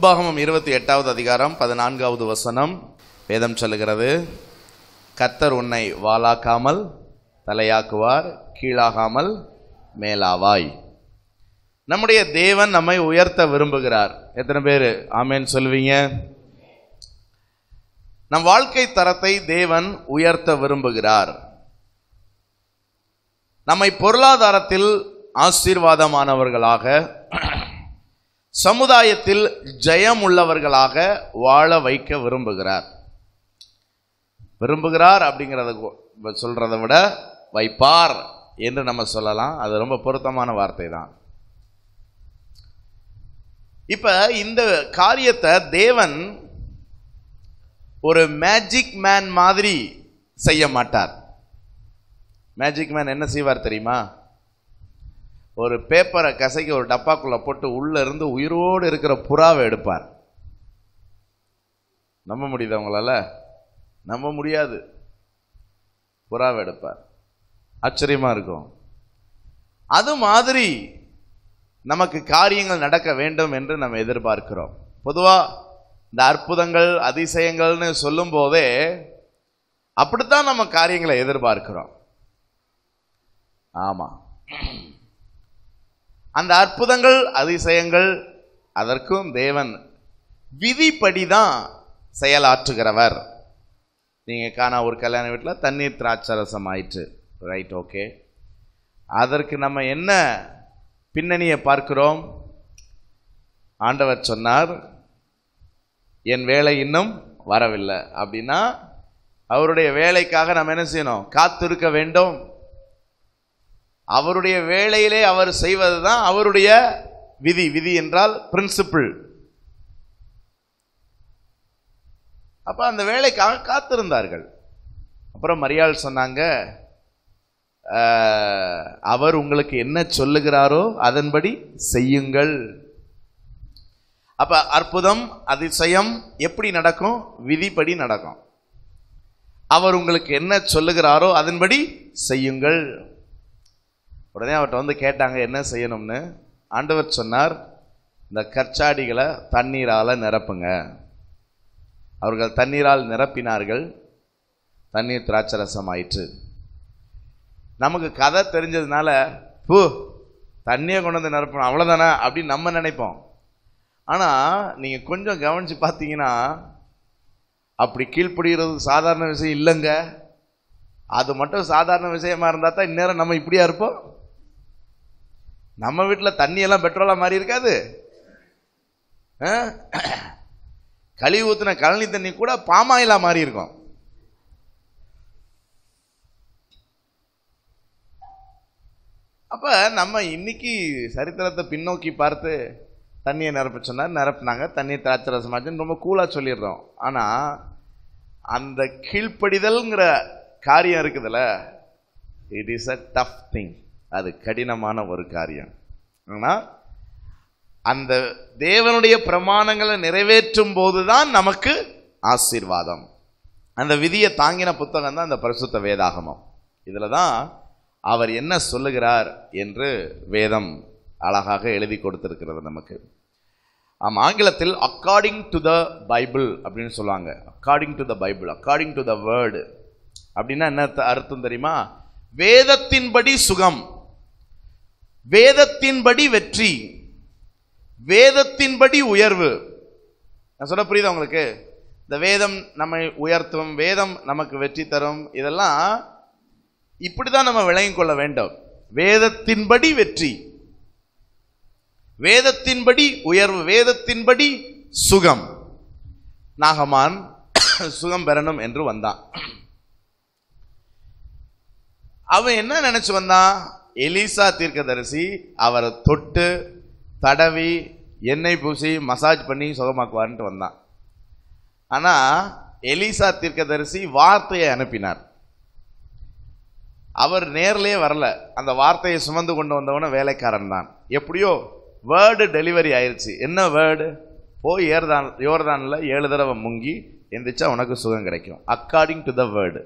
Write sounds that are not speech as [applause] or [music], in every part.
உபாகமம் இருபத்தி எட்டாவது அதிகாரம் பதினான்காவது வசனம் வேதம் சொல்லுகிறது கத்தர் உன்னை வாலாக்காமல் தலையாக்குவார் கீழாகாமல் மேலாவாய் நம்முடைய தேவன் நம்மை உயர்த்த விரும்புகிறார் எத்தனை பேர் ஆமேன்னு சொல்லுவீங்க நம் வாழ்க்கை தரத்தை தேவன் உயர்த்த விரும்புகிறார் நம்மை பொருளாதாரத்தில் ஆசீர்வாதமானவர்களாக சமுதாயத்தில் ஜெயம் உள்ளவர்களாக வாழ வைக்க விரும்புகிறார் விரும்புகிறார் அப்படிங்கிறத சொல்கிறத விட வைப்பார் என்று நம்ம சொல்லலாம் அது ரொம்ப பொருத்தமான வார்த்தை தான் இப்போ இந்த காரியத்தை தேவன் ஒரு மேஜிக் மேன் மாதிரி செய்ய மாட்டார் மேஜிக் மேன் என்ன செய்வார் தெரியுமா ஒரு பேப்பரை கசைக்கு ஒரு டப்பாக்குள்ளே போட்டு உள்ளே இருந்து உயிரோடு இருக்கிற புறாவை எடுப்பார் நம்ப முடியுது அவங்களால நம்ப முடியாது புறாவை எடுப்பார் ஆச்சரியமாக இருக்கும் அது மாதிரி நமக்கு காரியங்கள் நடக்க வேண்டும் என்று நம்ம எதிர்பார்க்கிறோம் பொதுவாக இந்த அற்புதங்கள் அதிசயங்கள்னு சொல்லும் போதே அப்படித்தான் நம்ம காரியங்களை எதிர்பார்க்கிறோம் ஆமாம் அந்த அற்புதங்கள் அதிசயங்கள் அதற்கும் தேவன் விதிப்படி தான் செயலாற்றுகிறவர் நீங்கள் காணா ஒரு கல்யாண வீட்டில் தண்ணீர் திராட்சரசம் ஆயிற்று ரைட் ஓகே அதற்கு நம்ம என்ன பின்னணியை பார்க்கிறோம் ஆண்டவர் சொன்னார் என் வேலை இன்னும் வரவில்லை அப்படின்னா அவருடைய வேலைக்காக நம்ம என்ன செய்யணும் காத்திருக்க வேண்டும் அவருடைய வேலையிலே அவர் செய்வது தான் அவருடைய விதி விதி என்றால் பிரின்சிபிள் அப்போ அந்த வேலைக்காக காத்திருந்தார்கள் அப்புறம் மரியாள் சொன்னாங்க அவர் உங்களுக்கு என்ன சொல்லுகிறாரோ அதன்படி செய்யுங்கள் அப்போ அற்புதம் அதிசயம் எப்படி நடக்கும் விதிப்படி நடக்கும் அவர் உங்களுக்கு என்ன சொல்லுகிறாரோ அதன்படி செய்யுங்கள் உடனே அவர்கிட்ட வந்து கேட்டாங்க என்ன செய்யணும்னு ஆண்டவர் சொன்னார் இந்த கற்சாடிகளை தண்ணீரால் நிரப்புங்க அவர்கள் தண்ணீரால் நிரப்பினார்கள் தண்ணீர் திராட்சரசம் ஆயிற்று நமக்கு கதை தெரிஞ்சதுனால பூ தண்ணியை கொண்டு வந்து நிரப்பணும் அவ்வளோதானே அப்படின்னு நம்ம நினைப்போம் ஆனால் நீங்கள் கொஞ்சம் கவனித்து பார்த்தீங்கன்னா அப்படி கீழ்ப்படுகிறது சாதாரண விஷயம் இல்லைங்க அது மட்டும் சாதாரண விஷயமா இருந்தால் தான் இந்நேரம் நம்ம இப்படியா இருப்போம் நம்ம வீட்டில் தண்ணியெல்லாம் பெட்ரோலாக மாறி இருக்காது கழிவு ஊற்றின கழனி தண்ணி கூட பாமாயிலாக மாறி இருக்கும் அப்போ நம்ம இன்னைக்கு சரித்திரத்தை பின்னோக்கி பார்த்து தண்ணியை நிரப்ப சொன்னால் நிரப்புனாங்க தண்ணியை திராட்சை ரசமாச்சுன்னு ரொம்ப கூலாக சொல்லிடுறோம் ஆனால் அந்த கீழ்ப்படிதல்ங்கிற காரியம் இருக்குதுல்ல it is a tough thing அது கடினமான ஒரு காரியம் ஆனால் அந்த தேவனுடைய பிரமாணங்களை நிறைவேற்றும் போது தான் நமக்கு ஆசீர்வாதம் அந்த விதியை தாங்கின புத்தகம் தான் அந்த பரிசுத்த வேதாகமம் இதில் தான் அவர் என்ன சொல்லுகிறார் என்று வேதம் அழகாக எழுதி கொடுத்துருக்கிறது நமக்கு ஆம் ஆங்கிலத்தில் அக்கார்டிங் டு த பைபிள் அப்படின்னு சொல்லுவாங்க according to the Bible according to the word அப்படின்னா என்ன அர்த்தம் தெரியுமா வேதத்தின்படி சுகம் வேதத்தின்படி வெற்றி வேதத்தின்படி உயர்வு நான் சொல்ல புரியுதா உங்களுக்கு இந்த வேதம் நம்மை உயர்த்தும் வேதம் நமக்கு வெற்றி தரும் இதெல்லாம் இப்படி தான் நம்ம விளங்கி கொள்ள வேண்டும் வேதத்தின்படி வெற்றி வேதத்தின்படி உயர்வு வேதத்தின்படி சுகம் நாகமான் [coughs] சுகம் பெறணும் என்று வந்தான் அவன் என்ன நினைச்சு வந்தான் எலிசா தீர்க்கதரிசி அவரை தொட்டு தடவி எண்ணெய் பூசி மசாஜ் பண்ணி சுகமாக்குவான்ட்டு வந்தான் ஆனால் எலிசா தீர்க்கதரிசி வார்த்தையை அனுப்பினார் அவர் நேர்லேயே வரல அந்த வார்த்தையை சுமந்து கொண்டு வந்தவன வேலைக்காரன் தான் எப்படியோ வேர்டு டெலிவரி ஆயிடுச்சு என்ன வேர்டு போய் ஏர்தான் யோர்தானில் ஏழு தடவை முங்கி எந்திரிச்சா உனக்கு சுகம் கிடைக்கும் அக்கார்டிங் டு த வேர்டு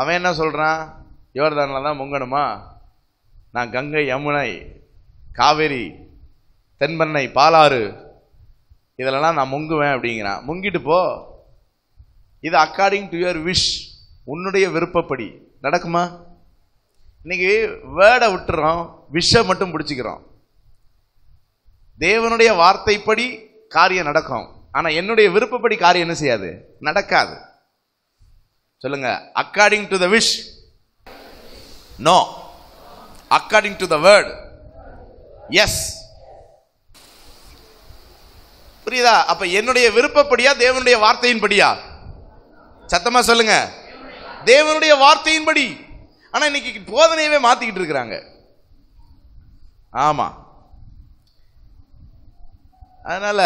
அவன் என்ன சொல்கிறான் யோர்தானில் தான் முங்கணுமா நான் கங்கை யமுனை காவேரி தென்பண்ணை பாலாறு இதெல்லாம் நான் முங்குவேன் அப்படிங்கிறான் முங்கிட்டு போ இது அக்கார்டிங் டு யுவர் விஷ் உன்னுடைய விருப்பப்படி நடக்குமா இன்னைக்கு வேர்டை விட்டுறோம் விஷை மட்டும் பிடிச்சிக்கிறோம் தேவனுடைய வார்த்தைப்படி காரியம் நடக்கும் ஆனால் என்னுடைய விருப்பப்படி காரியம் என்ன செய்யாது நடக்காது சொல்லுங்க according to the wish no according to the word yes புரியுதா அப்ப என்னுடைய விருப்பப்படியா தேவனுடைய வார்த்தையின்படியா சத்தமா சொல்லுங்க தேவனுடைய வார்த்தையின்படி ஆனா இன்னைக்கு போதனையவே மாத்திக்கிட்டு இருக்கிறாங்க ஆமா அதனால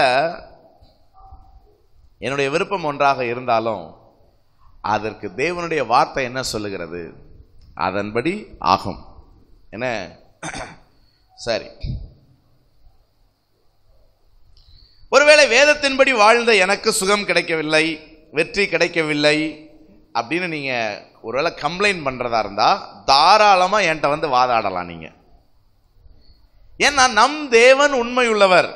என்னுடைய விருப்பம் ஒன்றாக இருந்தாலும் அதற்கு தேவனுடைய வார்த்தை என்ன சொல்லுகிறது அதன்படி ஆகும் என்ன சரி ஒருவேளை வேதத்தின்படி வாழ்ந்த எனக்கு சுகம் கிடைக்கவில்லை வெற்றி கிடைக்கவில்லை அப்படின்னு நீங்கள் ஒருவேளை கம்ப்ளைண்ட் பண்ணுறதா இருந்தால் தாராளமாக என்கிட்ட வந்து வாதாடலாம் நீங்கள் ஏன்னா நம் தேவன் உண்மை உள்ளவர்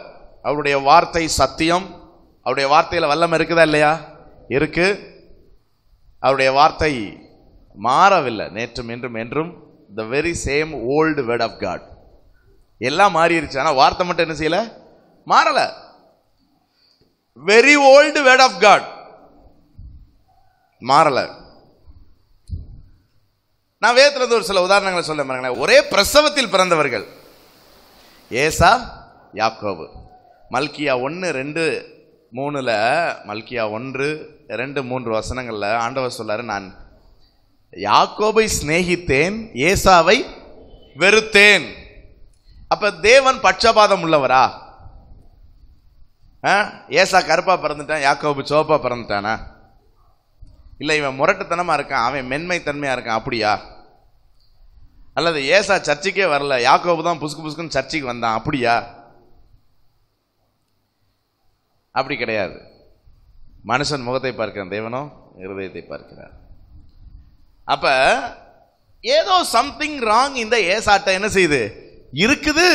அவருடைய வார்த்தை சத்தியம் அவருடைய வார்த்தையில் வல்லம் இருக்குதா இல்லையா இருக்குது அவருடைய வார்த்தை மாறவில்லை நேற்றும் இன்றும் என்றும் the very same old word of God எல்லாம் மாறிடுச்சு ஆனால் வார்த்தை மட்டும் என்ன செய்யலை மாறலை very old word of God மாறலை நான் வேத்துலேருந்து ஒரு சில உதாரணங்களை சொல்ல பாருங்களேன் ஒரே பிரசவத்தில் பிறந்தவர்கள் ஏசா யாக்கோவு மல்கியா ஒன்று ரெண்டு மூணில் மல்கியா ஒன்று ரெண்டு மூன்று வசனங்களில் ஆண்டவர் சொல்லார் நான் யாக்கோபை சிநேகித்தேன் ஏசாவை வெறுத்தேன் அப்ப தேவன் பட்சபாதம் உள்ளவரா ஏசா கருப்பா பிறந்துட்டான் யாக்கோபு சோப்பா பிறந்துட்டானா இல்லை இவன் முரட்டுத்தனமா இருக்கான் அவன் மென்மை தன்மையா இருக்கான் அப்படியா அல்லது ஏசா சர்ச்சைக்கே வரல யாக்கோபு தான் புசுக்கு புசுக்குன்னு சர்ச்சைக்கு வந்தான் அப்படியா அப்படி கிடையாது மனுஷன் முகத்தை பார்க்கிறான் தேவனோ இருதயத்தை பார்க்கிறார் அப்ப ஏதோ சம்திங் ராங் இந்த ஏசாட்ட என்ன செய்யுது இருக்குது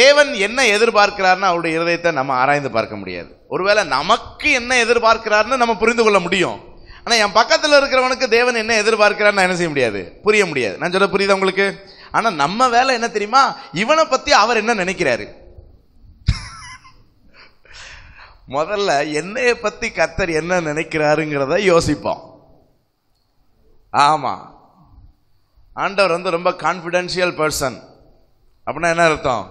தேவன் என்ன எதிர்பார்க்கிறார்னு அவருடைய இருதயத்தை நம்ம ஆராய்ந்து பார்க்க முடியாது ஒருவேளை நமக்கு என்ன எதிர்பார்க்கிறார்னு நம்ம புரிந்து கொள்ள முடியும் ஆனால் என் பக்கத்தில் இருக்கிறவனுக்கு தேவன் என்ன எதிர்பார்க்கிறான்னு என்ன செய்ய முடியாது புரிய முடியாது நான் சொல்ல புரியுது உங்களுக்கு ஆனால் நம்ம வேலை என்ன தெரியுமா இவனை பற்றி அவர் என்ன நினைக்கிறாரு முதல்ல என்னைய பற்றி கத்தர் என்ன நினைக்கிறாருங்கிறத யோசிப்போம் ஆமாம் ஆண்டவர் வந்து ரொம்ப கான்ஃபிடென்ஷியல் பர்சன் அப்படின்னா என்ன அர்த்தம்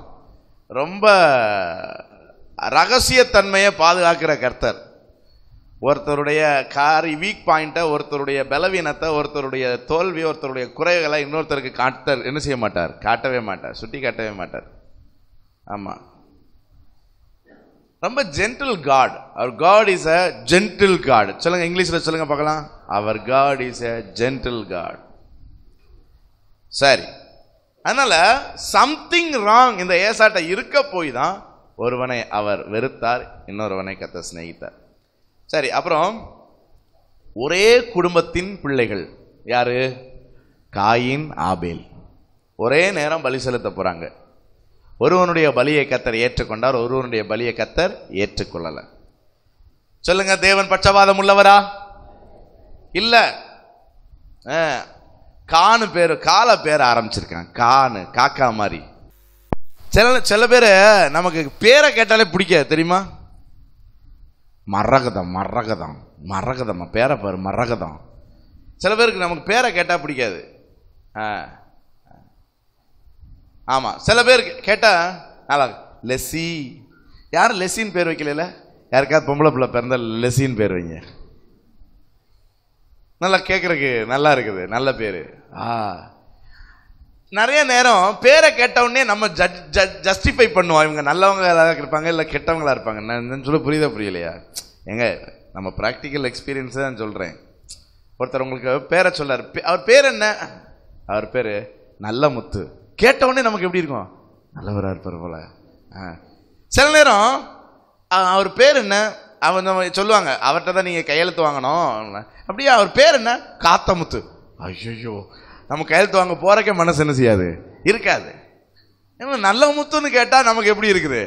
ரொம்ப ரகசியத்தன்மையை பாதுகாக்கிற கர்த்தர் ஒருத்தருடைய காரி வீக் பாயிண்ட்டை ஒருத்தருடைய பலவீனத்தை ஒருத்தருடைய தோல்வி ஒருத்தருடைய குறைகளை இன்னொருத்தருக்கு காட்ட என்ன செய்ய மாட்டார் காட்டவே மாட்டார் சுட்டி காட்டவே மாட்டார் ஆமாம் ரொம்ப ஜென்டில் காட் அவர் God is a gentle God சொல்லுங்க இங்கிலீஷில் சொல்லுங்க பார்க்கலாம் அவர் God is a gentle God சரி அதனால் சம்திங் ராங் இந்த ஏசாட்டை இருக்க போய் தான் ஒருவனை அவர் வெறுத்தார் இன்னொருவனை கத்த சிநேகித்தார் சரி அப்புறம் ஒரே குடும்பத்தின் பிள்ளைகள் யாரு காயின் ஆபேல் ஒரே நேரம் பலி செலுத்த போகிறாங்க ஒருவனுடைய பலியை கத்தர் ஏற்றுக்கொண்டார் ஒருவனுடைய பலியை கத்தர் ஏற்றுக்கொள்ளலை சொல்லுங்க தேவன் பட்சபாதம் உள்ளவரா இல்லை கானு பேர் கால பேர் ஆரம்பிச்சிருக்காங்க கானு காக்கா மாதிரி சில சில பேர் நமக்கு பேரை கேட்டாலே பிடிக்காது தெரியுமா மரகதம் மரகதம் மரகதம் பேரை பேர் மரகதம் சில பேருக்கு நமக்கு பேரை கேட்டால் பிடிக்காது ஆ ஆமாம் சில பேர் கேட்டால் நல்லா லெஸ்ஸி யாரும் லெஸ்ஸின்னு பேர் வைக்கல யாருக்காவது பொம்பளை பிள்ளை பிறந்த லெஸ்ஸின்னு பேர் வைங்க நல்லா கேட்குறக்கு நல்லா இருக்குது நல்ல பேர் ஆ நிறைய நேரம் பேரை கேட்டவுடனே நம்ம ஜட் ஜஸ்டிஃபை பண்ணுவோம் இவங்க நல்லவங்களாக இருப்பாங்க இல்லை கெட்டவங்களாக இருப்பாங்க நான் சொல்ல புரியுதா புரியலையா எங்க நம்ம ப்ராக்டிக்கல் எக்ஸ்பீரியன்ஸ் தான் சொல்கிறேன் ஒருத்தர் உங்களுக்கு பேரை சொல்லார் அவர் பேர் என்ன அவர் பேர் நல்ல முத்து கேட்டவுடனே நமக்கு எப்படி இருக்கும் நல்லவராக இருப்பார் போல சில நேரம் அவர் பேர் என்ன அவன் நம்ம சொல்லுவாங்க அவர்கிட்ட தான் நீங்கள் கையெழுத்து வாங்கணும் அப்படியே அவர் பேர் என்ன காத்தமுத்து ஐயோ நம்ம கையெழுத்து வாங்க போகிறக்கே மனசு என்ன செய்யாது இருக்காது நல்ல முத்துன்னு கேட்டால் நமக்கு எப்படி இருக்குது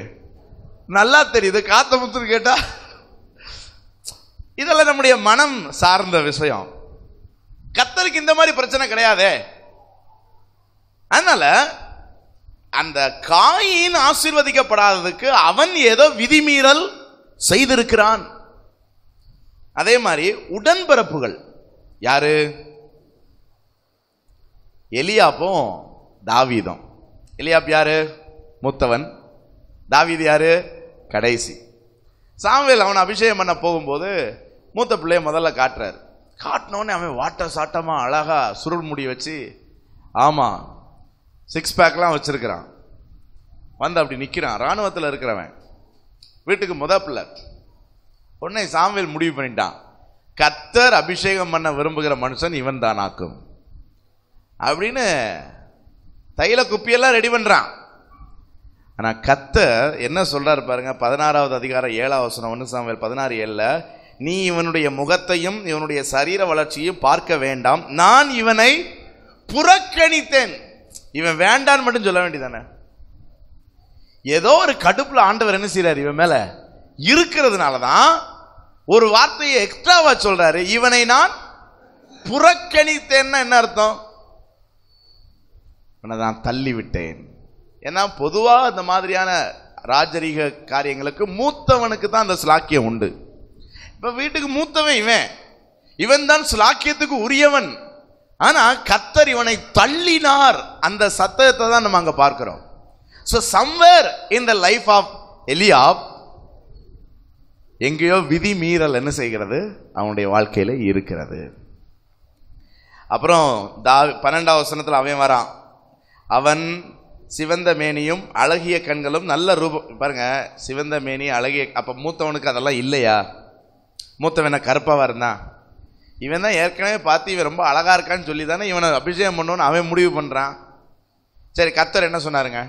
நல்லா தெரியுது காத்த முத்துன்னு கேட்டால் இதெல்லாம் நம்முடைய மனம் சார்ந்த விஷயம் கத்தருக்கு இந்த மாதிரி பிரச்சனை கிடையாதே அதனால அந்த காயின் ஆசீர்வதிக்கப்படாததுக்கு அவன் ஏதோ விதிமீறல் செய்திருக்கிறான் அதே மாதிரி உடன்பிறப்புகள் யாரு எலியாப்பும் தாவீதம் எலியாப் யாரு மூத்தவன் தாவீது யாரு கடைசி சாமுவேல் அவனை அபிஷேகம் பண்ண போகும்போது மூத்த பிள்ளைய முதல்ல காட்டுறாரு காட்டினோடனே அவன் வாட்ட சாட்டமாக அழகாக சுருள் முடி வச்சு ஆமாம் சிக்ஸ் பேக்லாம் வச்சுருக்கிறான் வந்து அப்படி நிற்கிறான் இராணுவத்தில் இருக்கிறவன் வீட்டுக்கு முத பிள்ளை உடனே சாமியல் முடிவு பண்ணிட்டான் கத்தர் அபிஷேகம் பண்ண விரும்புகிற மனுஷன் இவன் தானாக்கும் அப்படின்னு தையில குப்பியெல்லாம் ரெடி பண்ணுறான் ஆனால் கத்தர் என்ன சொல்கிறார் பாருங்க பதினாறாவது அதிகாரம் ஏழாவது வசனம் ஒன்று சாமியல் பதினாறு ஏழில் நீ இவனுடைய முகத்தையும் இவனுடைய சரீர வளர்ச்சியும் பார்க்க வேண்டாம் நான் இவனை புறக்கணித்தேன் இவன் வேண்டான்னு மட்டும் சொல்ல வேண்டியதானே ஏதோ ஒரு கடுப்பில் ஆண்டவர் என்ன செய்யறாரு இவன் மேல இருக்கிறதுனால தான் ஒரு வார்த்தையை எக்ஸ்ட்ராவா சொல்றாரு இவனை நான் புறக்கணித்தேன்னா என்ன அர்த்தம் இவனை நான் தள்ளிவிட்டேன் ஏன்னா பொதுவாக இந்த மாதிரியான ராஜரீக காரியங்களுக்கு மூத்தவனுக்கு தான் அந்த சிலாக்கியம் உண்டு இப்போ வீட்டுக்கு மூத்தவன் இவன் இவன் தான் ஸ்லாக்கியத்துக்கு உரியவன் ஆனா கத்தர் இவனை தள்ளினார் அந்த சத்தத்தை தான் நம்ம அங்க பார்க்கிறோம் so somewhere in the life of Eliab எங்கேயோ விதி மீறல் என்ன செய்கிறது அவனுடைய வாழ்க்கையில் இருக்கிறது அப்புறம் தா பன்னெண்டாவது வசனத்தில் அவன் வரான் அவன் சிவந்த மேனியும் அழகிய கண்களும் நல்ல ரூபம் பாருங்க சிவந்த மேனி அழகிய அப்போ மூத்தவனுக்கு அதெல்லாம் இல்லையா மூத்தவன் கருப்பாக இருந்தான் இவன் தான் ஏற்கனவே பார்த்து இவன் ரொம்ப அழகாக இருக்கான்னு சொல்லி தானே இவனை அபிஷேகம் பண்ணணும்னு அவன் முடிவு பண்ணுறான் சரி கத்தர் என்ன சொன்னாருங்க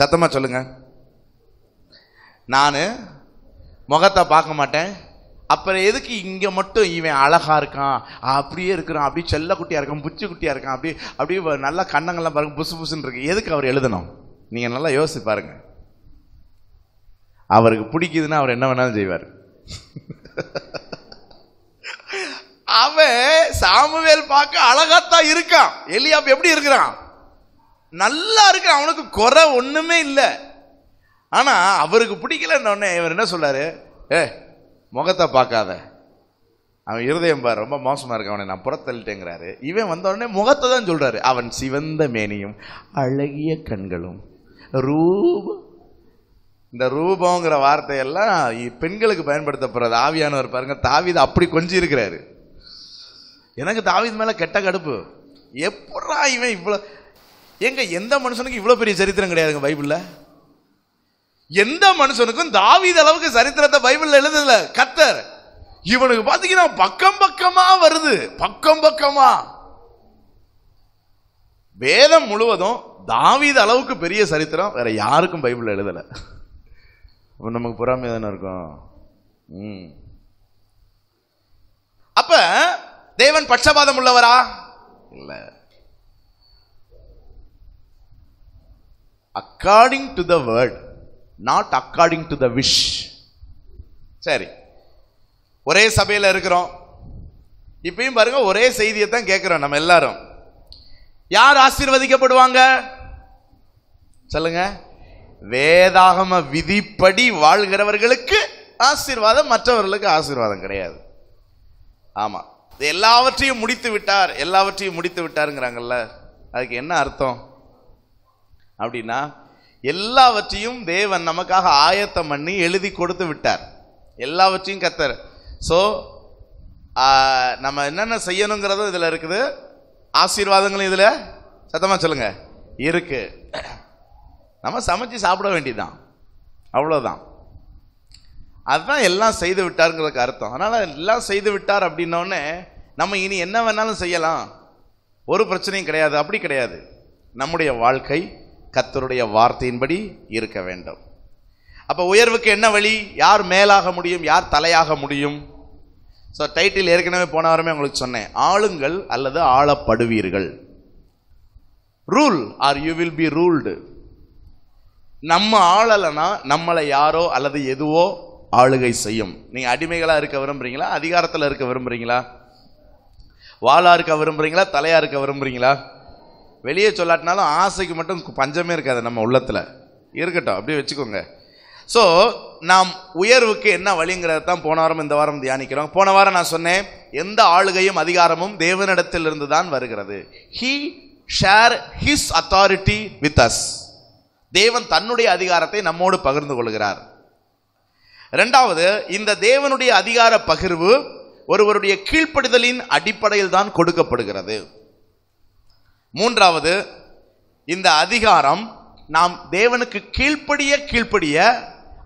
சத்தமாக சொல்லுங்கள் நான் முகத்தை பார்க்க மாட்டேன் அப்புறம் எதுக்கு இங்கே மட்டும் இவன் அழகாக இருக்கான் அப்படியே இருக்கிறான் அப்படியே செல்லக்குட்டியாக இருக்கான் புச்சி குட்டியாக இருக்கான் அப்படியே அப்படியே நல்லா கண்ணங்கள்லாம் பாருங்கள் புசு புசுன்னு இருக்கு எதுக்கு அவர் எழுதணும் நீங்கள் நல்லா யோசிச்சு பாருங்க அவருக்கு பிடிக்குதுன்னா அவர் என்ன வேணாலும் செய்வார் [laughs] அவன் சாமுவேல் பார்க்க அழகாத்தான் இருக்கான் எலியாப் எப்படி இருக்கிறான் நல்லா இருக்கிறான் அவனுக்கு குறை ஒன்றுமே இல்லை ஆனால் அவருக்கு பிடிக்கலன்னொடனே இவர் என்ன சொல்கிறாரு ஏ முகத்தை பார்க்காத அவன் இருதயம் பார் ரொம்ப மோசமாக இருக்கு அவனை நான் புறத்தள்ளிட்டேங்கிறாரு இவன் உடனே முகத்தை தான் சொல்கிறாரு அவன் சிவந்த மேனியும் அழகிய கண்களும் ரூப இந்த ரூபங்கிற வார்த்தையெல்லாம் பெண்களுக்கு பயன்படுத்தப்படுறது ஆவியானவர் பாருங்கள் தாவிதை அப்படி கொஞ்சம் இருக்கிறாரு எனக்கு தாவித் மேலே கெட்ட கடுப்பு எப்படா இவன் இவ்வளோ எங்க எந்த மனுஷனுக்கும் இவ்வளோ பெரிய சரித்திரம் கிடையாதுங்க பைபிளில் எந்த மனுஷனுக்கும் தாவித அளவுக்கு சரித்திரத்தை பைபிளில் எழுதல கத்தர் இவனுக்கு பார்த்தீங்கன்னா பக்கம் பக்கமா வருது பக்கம் பக்கமா வேதம் முழுவதும் தாவித அளவுக்கு பெரிய சரித்திரம் வேற யாருக்கும் பைபிள் எழுதலை அப்போ நமக்கு பொறாமை தானே இருக்கும் ம் அப்போ தேவன் பட்சபாதம் உள்ளவரா இல்ல according to the word not according to the wish சரி ஒரே சபையில் இருக்கிறோம் இப்பயும் பாருங்க ஒரே செய்தியை தான் கேட்குறோம் நம்ம எல்லாரும் யார் ஆசீர்வதிக்கப்படுவாங்க சொல்லுங்க வேதாகம விதிப்படி வாழ்கிறவர்களுக்கு ஆசீர்வாதம் மற்றவர்களுக்கு ஆசீர்வாதம் கிடையாது ஆமாம் எல்லாவற்றையும் முடித்து விட்டார் எல்லாவற்றையும் முடித்து விட்டாருங்கிறாங்கல்ல அதுக்கு என்ன அர்த்தம் அப்படின்னா எல்லாவற்றையும் தேவன் நமக்காக ஆயத்தம் பண்ணி எழுதி கொடுத்து விட்டார் எல்லாவற்றையும் கத்தர் ஸோ நம்ம என்னென்ன செய்யணுங்கிறதும் இதில் இருக்குது ஆசீர்வாதங்களும் இதில் சத்தமாக சொல்லுங்க இருக்கு நம்ம சமைச்சு சாப்பிட வேண்டியதுதான் அவ்வளோதான் அதுதான் எல்லாம் செய்து விட்டாருங்கிறதுக்கு அர்த்தம் அதனால் எல்லாம் செய்து விட்டார் அப்படின்னோடனே நம்ம இனி என்ன வேணாலும் செய்யலாம் ஒரு பிரச்சனையும் கிடையாது அப்படி கிடையாது நம்முடைய வாழ்க்கை கத்தருடைய வார்த்தையின்படி இருக்க வேண்டும் அப்போ உயர்வுக்கு என்ன வழி யார் மேலாக முடியும் யார் தலையாக முடியும் ஸோ டைட்டில் ஏற்கனவே போன வாரமே உங்களுக்கு சொன்னேன் ஆளுங்கள் அல்லது ஆளப்படுவீர்கள் rule or you will be ruled நம்ம ஆளலைன்னா நம்மளை யாரோ அல்லது எதுவோ ஆளுகை செய்யும் நீங்கள் அடிமைகளாக இருக்க விரும்புகிறீங்களா அதிகாரத்தில் இருக்க விரும்புகிறீங்களா வாழா இருக்க விரும்புகிறீங்களா தலையா இருக்க விரும்புகிறீங்களா வெளியே சொல்லாட்டினாலும் ஆசைக்கு மட்டும் பஞ்சமே இருக்காது நம்ம உள்ளத்தில் இருக்கட்டும் அப்படியே வச்சுக்கோங்க ஸோ நாம் உயர்வுக்கு என்ன வழிங்கிறத தான் போன வாரம் இந்த வாரம் தியானிக்கிறோம் போன வாரம் நான் சொன்னேன் எந்த ஆளுகையும் அதிகாரமும் தேவனிடத்திலிருந்து தான் வருகிறது he share his authority with us தேவன் தன்னுடைய அதிகாரத்தை நம்மோடு பகிர்ந்து கொள்கிறார் ரெண்டாவது இந்த தேவனுடைய அதிகார பகிர்வு ஒருவருடைய கீழ்ப்படுதலின் அடிப்படையில் தான் கொடுக்கப்படுகிறது மூன்றாவது இந்த அதிகாரம் நாம் தேவனுக்கு கீழ்ப்படிய கீழ்ப்படிய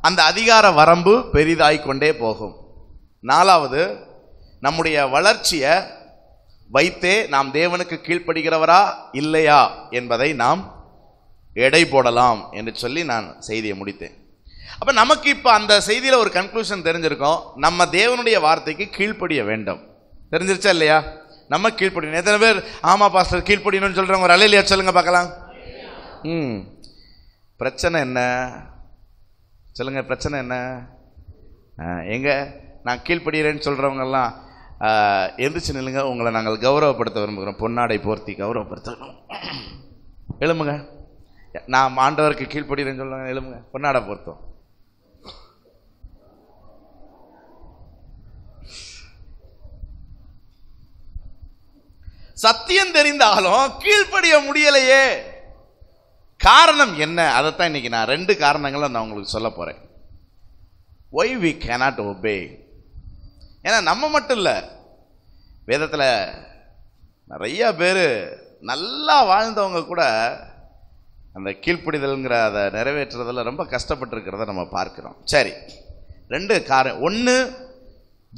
அந்த அதிகார வரம்பு பெரிதாய் கொண்டே போகும் நாலாவது நம்முடைய வளர்ச்சியை வைத்தே நாம் தேவனுக்கு கீழ்ப்படுகிறவரா இல்லையா என்பதை நாம் எடை போடலாம் என்று சொல்லி நான் செய்தியை முடித்தேன் அப்போ நமக்கு இப்போ அந்த செய்தியில் ஒரு கன்க்ளூஷன் தெரிஞ்சிருக்கோம் நம்ம தேவனுடைய வார்த்தைக்கு கீழ்ப்படிய வேண்டும் தெரிஞ்சிருச்சா இல்லையா நம்ம கீழ்ப்படியணும் எத்தனை பேர் ஆமாம் பாஸ்டர் கீழ்ப்படியணும்னு சொல்கிறவங்க ஒரு அலையிலையா சொல்லுங்க பார்க்கலாம் ம் பிரச்சனை என்ன சொல்லுங்க பிரச்சனை என்ன எங்க நான் கீழ்ப்படுகிறேன்னு சொல்கிறவங்கெல்லாம் எந்திரிச்சு நில்லுங்க உங்களை நாங்கள் கௌரவப்படுத்த விரும்புகிறோம் பொன்னாடை போர்த்தி கௌரவப்படுத்த எழுமுங்க நான் ஆண்டவருக்கு கீழ்ப்படுகிறேன்னு சொல்லுவாங்க எழுமுங்க பொன்னாடை போர்த்தோம் சத்தியம் தெரிந்தாலும் கீழ்ப்படிய முடியலையே காரணம் என்ன அதைத்தான் இன்னைக்கு நான் ரெண்டு காரணங்களை நான் உங்களுக்கு சொல்ல போகிறேன் ஒய் வி கேனாட் ஒபே ஏன்னா நம்ம மட்டும் இல்லை வேதத்தில் நிறைய பேர் நல்லா வாழ்ந்தவங்க கூட அந்த கீழ்ப்பிடிதல்ங்கிற அதை நிறைவேற்றுறதில் ரொம்ப கஷ்டப்பட்டுருக்கிறத நம்ம பார்க்குறோம் சரி ரெண்டு காரணம் ஒன்று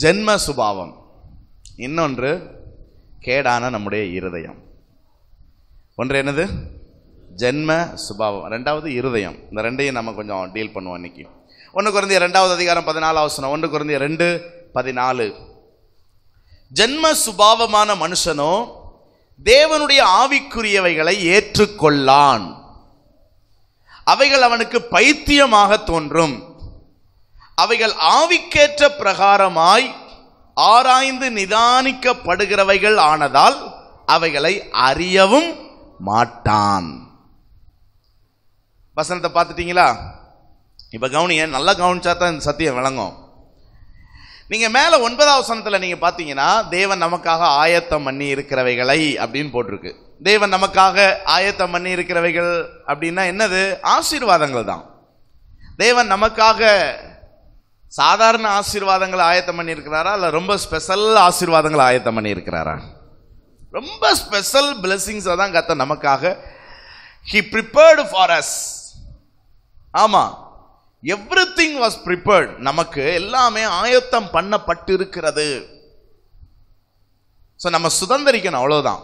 ஜென்ம சுபாவம் இன்னொன்று கேடான நம்முடைய இருதயம் ஒன்று என்னது ஜென்ம சுபாவம் ரெண்டாவது இருதயம் இந்த ரெண்டையும் நம்ம கொஞ்சம் டீல் பண்ணுவோம் இன்றைக்கி ஒன்று குறைந்த ரெண்டாவது அதிகாரம் பதினாலு அவசரம் ஒன்று குறைந்த ரெண்டு பதினாலு ஜென்ம சுபாவமான மனுஷனோ தேவனுடைய ஆவிக்குரியவைகளை ஏற்றுக்கொள்ளான் அவைகள் அவனுக்கு பைத்தியமாக தோன்றும் அவைகள் ஆவிக்கேற்ற பிரகாரமாய் ஆராய்ந்து நிதானிக்கப்படுகிறவைகள் ஆனதால் அவைகளை அறியவும் மாட்டான் வசனத்தை பார்த்துட்டீங்களா இப்போ கவனிய நல்லா கவனிச்சா தான் இந்த சத்தியம் விளங்கும் நீங்கள் மேலே ஒன்பதாவது வசனத்துல நீங்கள் பார்த்தீங்கன்னா தேவன் நமக்காக ஆயத்தம் பண்ணி இருக்கிறவைகளை அப்படின்னு போட்டிருக்கு தேவன் நமக்காக ஆயத்தம் பண்ணி இருக்கிறவைகள் அப்படின்னா என்னது ஆசீர்வாதங்கள் தான் தேவன் நமக்காக சாதாரண ஆசீர்வாதங்களை ஆயத்தம் பண்ணியிருக்கிறாரா இல்லை ரொம்ப ஸ்பெஷல் ஆசீர்வாதங்களை ஆயத்தம் பண்ணியிருக்கிறாரா ரொம்ப ஸ்பெஷல் பிளெஸ்ஸிங்ஸை தான் கத்த நமக்காக ஹி ப்ரிப்பேர்டு ஃபார் அஸ் ஆமாம் எவ்ரி திங் வாஸ் ப்ரிப்பேர்ட் நமக்கு எல்லாமே ஆயத்தம் பண்ணப்பட்டு இருக்கிறது ஸோ நம்ம சுதந்திரிக்கணும் அவ்வளோதான்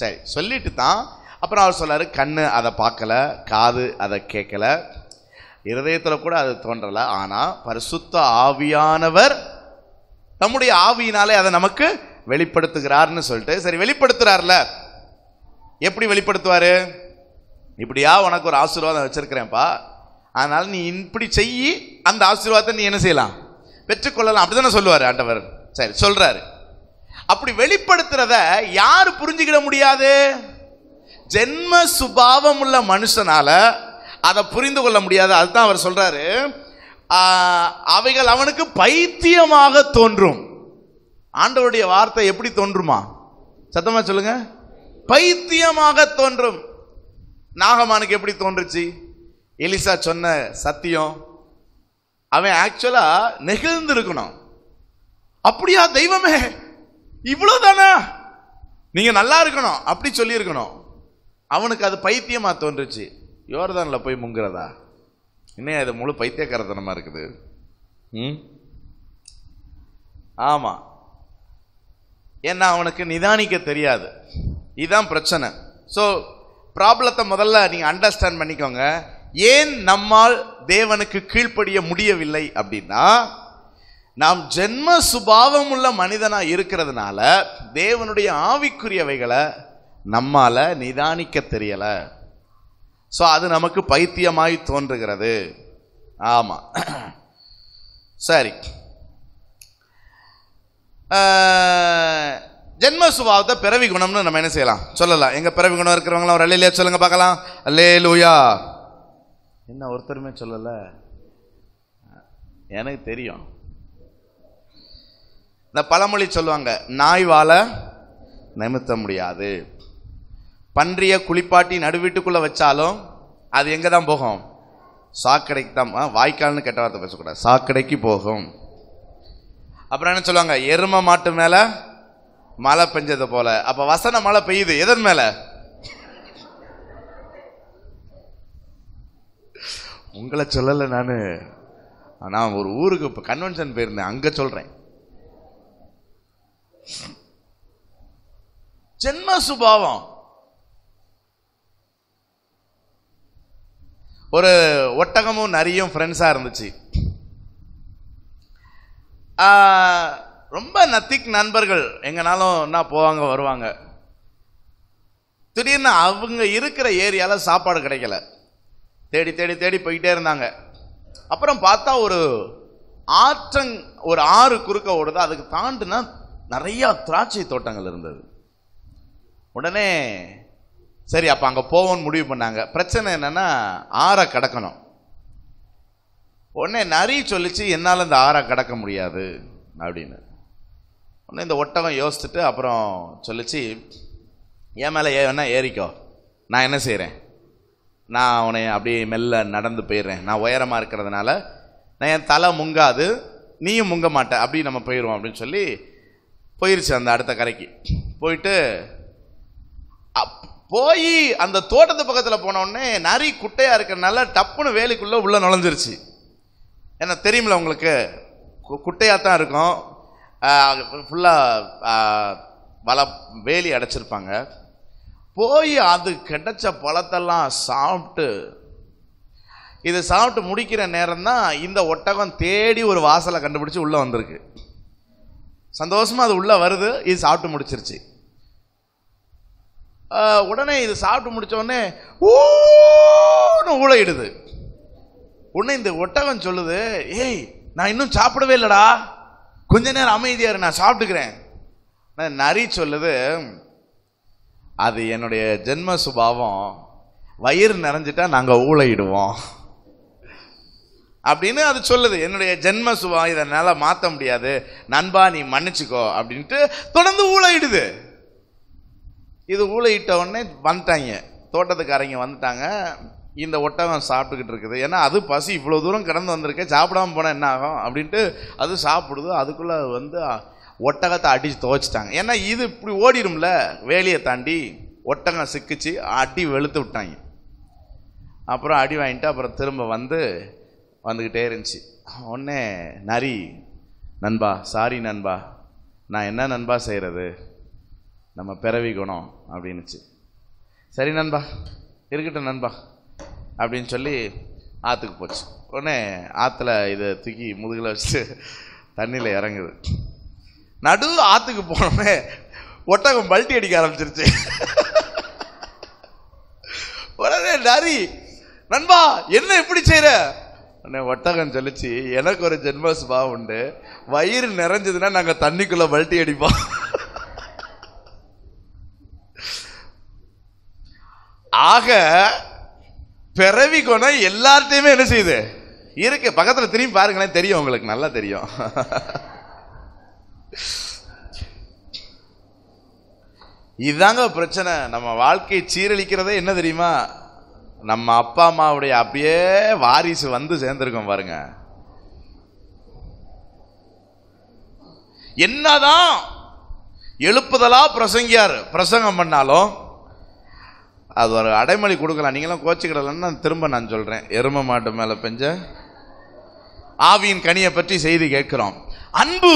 சரி சொல்லிட்டு தான் அப்புறம் அவர் சொல்கிறார் கண் அதை பார்க்கல காது அதை கேட்கல இருதயத்தில் கூட அது தோன்றலை ஆனால் பரிசுத்த ஆவியானவர் நம்முடைய ஆவியினாலே அதை நமக்கு வெளிப்படுத்துகிறார்னு சொல்லிட்டு சரி வெளிப்படுத்துறார்ல எப்படி வெளிப்படுத்துவார் இப்படியா உனக்கு ஒரு ஆசீர்வாதம் வச்சுருக்கிறேன்ப்பா அதனால் நீ இப்படி செய்யி அந்த ஆசீர்வாதத்தை நீ என்ன செய்யலாம் பெற்றுக்கொள்ளலாம் அப்படி தானே சொல்லுவார் ஆண்டவர் சரி சொல்கிறாரு அப்படி வெளிப்படுத்துறத யார் புரிஞ்சுக்கிட முடியாது ஜென்ம சுபாவம் உள்ள மனுஷனால அதை புரிந்து கொள்ள முடியாது அதுதான் அவர் சொல்கிறாரு அவைகள் அவனுக்கு பைத்தியமாக தோன்றும் ஆண்டவருடைய வார்த்தை எப்படி தோன்றுமா சத்தமாக சொல்லுங்க பைத்தியமாக தோன்றும் நாகமானுக்கு எப்படி தோன்றுச்சு எலிசா சொன்ன சத்தியம் அவன் ஆக்சுவலாக இருக்கணும் அப்படியா தெய்வமே இவ்வளோ தானா நீங்கள் நல்லா இருக்கணும் அப்படி சொல்லியிருக்கணும் அவனுக்கு அது பைத்தியமாக தோன்றுச்சு யோர்தானில் போய் முங்குறதா இன்னும் அது முழு பைத்தியக்காரத்தனமாக இருக்குது ம் ஆமாம் ஏன்னா அவனுக்கு நிதானிக்க தெரியாது இதுதான் பிரச்சனை ஸோ ப்ராப்ளத்தை முதல்ல நீங்கள் அண்டர்ஸ்டாண்ட் பண்ணிக்கோங்க ஏன் நம்மால் தேவனுக்கு கீழ்ப்படிய முடியவில்லை அப்படின்னா நாம் ஜென்ம சுபாவம் உள்ள மனிதனாக இருக்கிறதுனால தேவனுடைய ஆவிக்குரியவைகளை நம்மால் நிதானிக்க தெரியலை ஸோ அது நமக்கு பைத்தியமாய் தோன்றுகிறது ஆமாம் [clears throat] சரி ஜென்ம சுபாவத்தை பிறவி குணம்னு நம்ம என்ன செய்யலாம் சொல்லலாம் எங்கள் பிறவி குணம் இருக்கிறவங்களாம் ஒரு அல்லையிலே சொல்லுங்க பார்க்கலாம் அல்லே லூயா என்ன ஒருத்தருமே சொல்லலை எனக்கு தெரியும் இந்த பழமொழி சொல்லுவாங்க நாய் வாழ நிமித்த முடியாது பன்றியை குளிப்பாட்டி நடுவீட்டுக்குள்ளே வச்சாலும் அது எங்கே தான் போகும் சாக்கடைக்கு தான் வாய்க்கால்னு கெட்ட வார்த்தை பேசக்கூடாது சாக்கடைக்கு போகும் அப்புறம் என்ன சொல்லுவாங்க எரும மாட்டு மேலே மழை பெஞ்சது போல அப்போ வசன மழை பெய்யுது எதன் மேலே உங்களை சொல்லலை நான் நான் ஒரு ஊருக்கு இப்போ கன்வென்ஷன் போயிருந்தேன் அங்கே சொல்கிறேன் ஜென்ம சுபாவம் ஒரு ஒட்டகமும் நிறையும் ஃப்ரெண்ட்ஸாக இருந்துச்சு ரொம்ப நத்திக் நண்பர்கள் எங்கனாலும் என்ன போவாங்க வருவாங்க திடீர்னு அவங்க இருக்கிற ஏரியாவில் சாப்பாடு கிடைக்கல தேடி தேடி தேடி போய்கிட்டே இருந்தாங்க அப்புறம் பார்த்தா ஒரு ஆற்றங் ஒரு ஆறு குறுக்க ஓடுது அதுக்கு தாண்டுனா நிறையா திராட்சை தோட்டங்கள் இருந்தது உடனே சரி அப்போ அங்கே போவோம்னு முடிவு பண்ணாங்க பிரச்சனை என்னென்னா ஆறை கடக்கணும் உடனே நரி சொல்லிச்சு என்னால் இந்த ஆறை கடக்க முடியாது அப்படின்னு உடனே இந்த ஒட்டகம் யோசிச்சுட்டு அப்புறம் சொல்லிச்சு என் மேலே ஏ வேணா ஏறிக்கோ நான் என்ன செய்கிறேன் நான் உன்னை அப்படியே மெல்ல நடந்து போயிடுறேன் நான் உயரமாக இருக்கிறதுனால நான் என் தலை முங்காது நீயும் முங்க மாட்டேன் அப்படி நம்ம போயிடுவோம் அப்படின்னு சொல்லி போயிருச்சு அந்த அடுத்த கரைக்கு போயிட்டு அப் போய் அந்த தோட்டத்து பக்கத்தில் போனோடனே நரி குட்டையாக இருக்கிறனால டப்புன்னு வேலிக்குள்ளே உள்ளே நுழைஞ்சிருச்சு ஏன்னா தெரியுமில உங்களுக்கு குட்டையாக தான் இருக்கும் ஃபுல்லாக வள வேலி அடைச்சிருப்பாங்க போய் அது கிடைச்ச பழத்தெல்லாம் சாப்பிட்டு இதை சாப்பிட்டு முடிக்கிற நேரம் தான் இந்த ஒட்டகம் தேடி ஒரு வாசலை கண்டுபிடிச்சி உள்ளே வந்திருக்கு சந்தோஷமாக அது உள்ளே வருது இது சாப்பிட்டு முடிச்சிருச்சு உடனே இது சாப்பிட்டு முடித்தோடனே ஊன்னு ஊழையிடுது உடனே இந்த ஒட்டகம் சொல்லுது ஏய் நான் இன்னும் சாப்பிடவே இல்லைடா கொஞ்ச நேரம் அமைதியாரு நான் சாப்பிட்டுக்கிறேன் நரி சொல்லுது அது என்னுடைய ஜென்ம சுபாவம் வயிறு நிறைஞ்சிட்டா நாங்கள் ஊழையிடுவோம் அப்படின்னு அது சொல்லுது என்னுடைய ஜென்ம சுபாவம் இதனால் மாற்ற முடியாது நண்பா நீ மன்னிச்சுக்கோ அப்படின்ட்டு தொடர்ந்து ஊழையிடுது இது ஊழ இட்ட உடனே வந்துட்டாங்க தோட்டத்துக்காரங்க வந்துட்டாங்க இந்த ஒட்டகம் சாப்பிட்டுக்கிட்டு இருக்குது ஏன்னா அது பசி இவ்வளோ தூரம் கடந்து வந்திருக்கேன் சாப்பிடாம போனால் என்ன ஆகும் அப்படின்ட்டு அது சாப்பிடுது அதுக்குள்ளே வந்து ஒட்டகத்தை அடித்து துவைச்சிட்டாங்க ஏன்னா இது இப்படி ஓடிடும்ல வேலியை தாண்டி ஒட்டகம் சிக்கிச்சு அடி வெளுத்து விட்டாங்க அப்புறம் அடி வாங்கிட்டு அப்புறம் திரும்ப வந்து வந்துக்கிட்டே இருந்துச்சு உடனே நரி நண்பா சாரி நண்பா நான் என்ன நண்பா செய்கிறது நம்ம பிறவி குணம் அப்படின்னுச்சு சரி நண்பா இருக்கட்டும் நண்பா அப்படின்னு சொல்லி ஆற்றுக்கு போச்சு உடனே ஆற்றுல இதை தூக்கி முதுகில் வச்சு தண்ணியில் இறங்குது நடு ஆற்றுக்கு போனோடனே ஒட்டகம் பல்ட்டி அடிக்க ஆரம்பிச்சிருச்சு உடனே நரி நண்பா என்ன எப்படி செய்கிற உடனே ஒட்டகம் சொல்லிச்சு எனக்கு ஒரு ஜென்மஸ் சுபாவம் உண்டு வயிறு நிறைஞ்சதுன்னா நாங்கள் தண்ணிக்குள்ளே பல்ட்டி அடிப்போம் ஆக பிறவி குணம் எல்லார்ட்டையுமே என்ன செய்யுது இருக்கு பக்கத்தில் திரும்பி பாருங்களேன் தெரியும் உங்களுக்கு நல்லா தெரியும் இதுதாங்க பிரச்சனை நம்ம வாழ்க்கை சீரழிக்கிறதே என்ன தெரியுமா நம்ம அப்பா அம்மாவுடைய அப்படியே வாரிசு வந்து சேர்ந்துருக்கோம் பாருங்க என்னதான் எழுப்புதலா பிரசங்கியார் பிரசங்கம் பண்ணாலும் அது ஒரு அடைமொழி கொடுக்கலாம் நீங்களாம் கோச்சிக்கிடலன்னு நான் திரும்ப நான் சொல்கிறேன் எரும மாட்டு மேலே பெஞ்ச ஆவியின் கனியை பற்றி செய்தி கேட்குறோம் அன்பு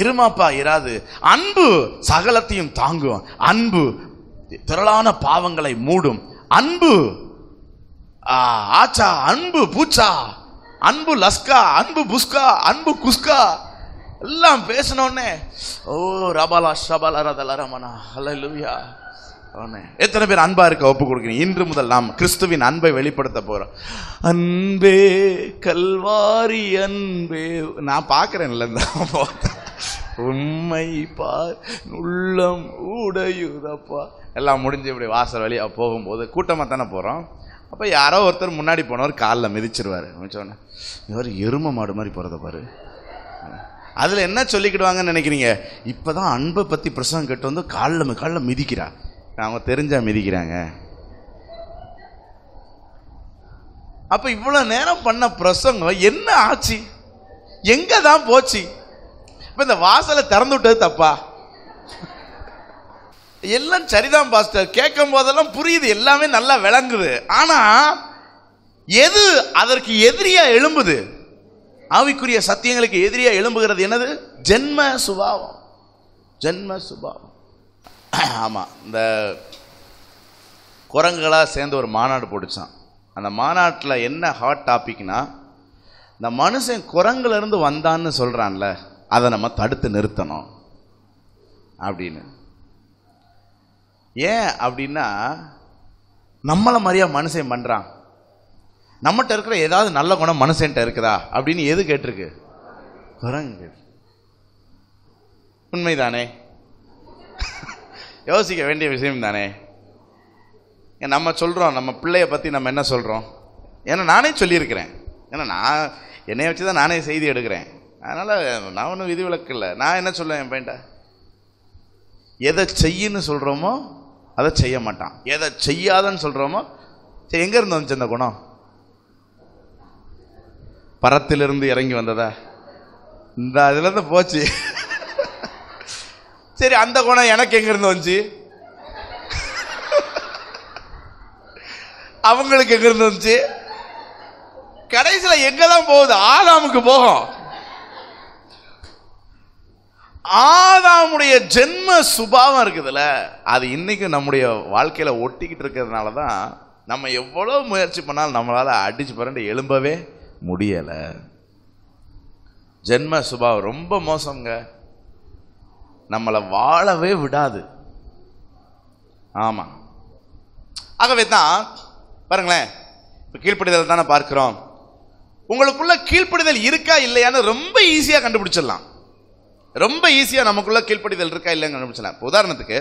இருமாப்பா இராது அன்பு சகலத்தையும் தாங்கும் அன்பு திரளான பாவங்களை மூடும் அன்பு ஆச்சா அன்பு பூச்சா அன்பு லஸ்கா அன்பு புஸ்கா அன்பு குஸ்கா எல்லாம் பேசினோடனே ஓ ரபாலா ஷபாலா ரதலா ரமனா ஹலோ எத்தனை பேர் அன்பா இருக்க ஒப்பு கொடுக்கணும் இன்று முதல் நாம் கிறிஸ்துவின் அன்பை வெளிப்படுத்த போறோம் அன்பே கல்வாரி அன்பே நான் பார்க்கிறேன்ல உண்மை பார் உள்ளம் ஊடையுதப்பா எல்லாம் முடிஞ்சு இப்படி வாசல் வழியாக போகும்போது கூட்டமாக தானே போகிறோம் அப்போ யாரோ ஒருத்தர் முன்னாடி போனவர் காலில் மிதிச்சிருவார் சொன்னேன் இவர் எரும மாடு மாதிரி போகிறத பாரு அதில் என்ன சொல்லிக்கிடுவாங்கன்னு நினைக்கிறீங்க இப்போ தான் அன்பை பற்றி பிரசவம் கேட்டு வந்து காலில் காலில் மிதிக்கிறா அவங்க தெரிஞ்சா மிதிக்கிறாங்க அப்ப இவ்வளவு நேரம் பண்ண பிரசங்கம் என்ன ஆச்சு எங்க தான் போச்சு இப்ப இந்த வாசலை திறந்து விட்டது தப்பா எல்லாம் சரிதான் பாஸ்டர் கேட்கும் போதெல்லாம் புரியுது எல்லாமே நல்லா விளங்குது ஆனா எது அதற்கு எதிரியா எழும்புது ஆவிக்குரிய சத்தியங்களுக்கு எதிரியா எழும்புகிறது என்னது ஜென்ம சுபாவம் ஜென்ம சுபாவம் ஆமாம் இந்த குரங்குகளாக சேர்ந்து ஒரு மாநாடு போட்டுச்சான் அந்த மாநாட்டில் என்ன ஹாட் டாபிக்னா இந்த மனுஷன் குரங்குலேருந்து வந்தான்னு சொல்கிறான்ல அதை நம்ம தடுத்து நிறுத்தணும் அப்படின்னு ஏன் அப்படின்னா நம்மளை மாதிரியா மனுஷன் பண்ணுறான் நம்மகிட்ட இருக்கிற ஏதாவது நல்ல குணம் மனுஷன்ட்ட இருக்குதா அப்படின்னு எது கேட்டிருக்கு குரங்கு உண்மைதானே யோசிக்க வேண்டிய விஷயம் தானே நம்ம சொல்கிறோம் நம்ம பிள்ளைய பற்றி நம்ம என்ன சொல்கிறோம் ஏன்னா நானே சொல்லியிருக்கிறேன் ஏன்னா நான் என்னைய வச்சு தான் நானே செய்தி எடுக்கிறேன் அதனால் நான் ஒன்றும் விதிவிலக்கு இல்லை நான் என்ன சொல்லுவேன் என் பையன்ட்ட எதை செய்யுன்னு சொல்கிறோமோ அதை செய்ய மாட்டான் எதை செய்யாதன்னு சொல்கிறோமோ சரி எங்கேருந்து வந்துச்சு அந்த குணம் பரத்திலிருந்து இறங்கி வந்ததா இந்த அதுலேருந்து போச்சு சரி அந்த குணம் எனக்கு எங்கேருந்து வந்துச்சு அவங்களுக்கு எங்கேருந்து வந்துச்சு கடைசியில் எங்கே தான் போகுது ஆதாமுக்கு போகும் ஆதாமுடைய ஜென்ம சுபாவம் இருக்குதுல்ல அது இன்றைக்கும் நம்முடைய வாழ்க்கையில் ஒட்டிக்கிட்டு இருக்கிறதுனால தான் நம்ம எவ்வளோ முயற்சி பண்ணாலும் நம்மளால் அடிச்சு பரண்டு எழும்பவே முடியலை ஜென்ம சுபாவம் ரொம்ப மோசங்க நம்மளை வாழவே விடாது ஆமாம் ஆகவே தான் பாருங்களேன் இப்போ கீழ்ப்படிதல் தானே பார்க்குறோம் உங்களுக்குள்ள கீழ்ப்படிதல் இருக்கா இல்லையான்னு ரொம்ப ஈஸியாக கண்டுபிடிச்சிடலாம் ரொம்ப ஈஸியாக நமக்குள்ள கீழ்ப்படிதல் இருக்கா இல்லைன்னு கண்டுபிடிச்சிடலாம் இப்போ உதாரணத்துக்கு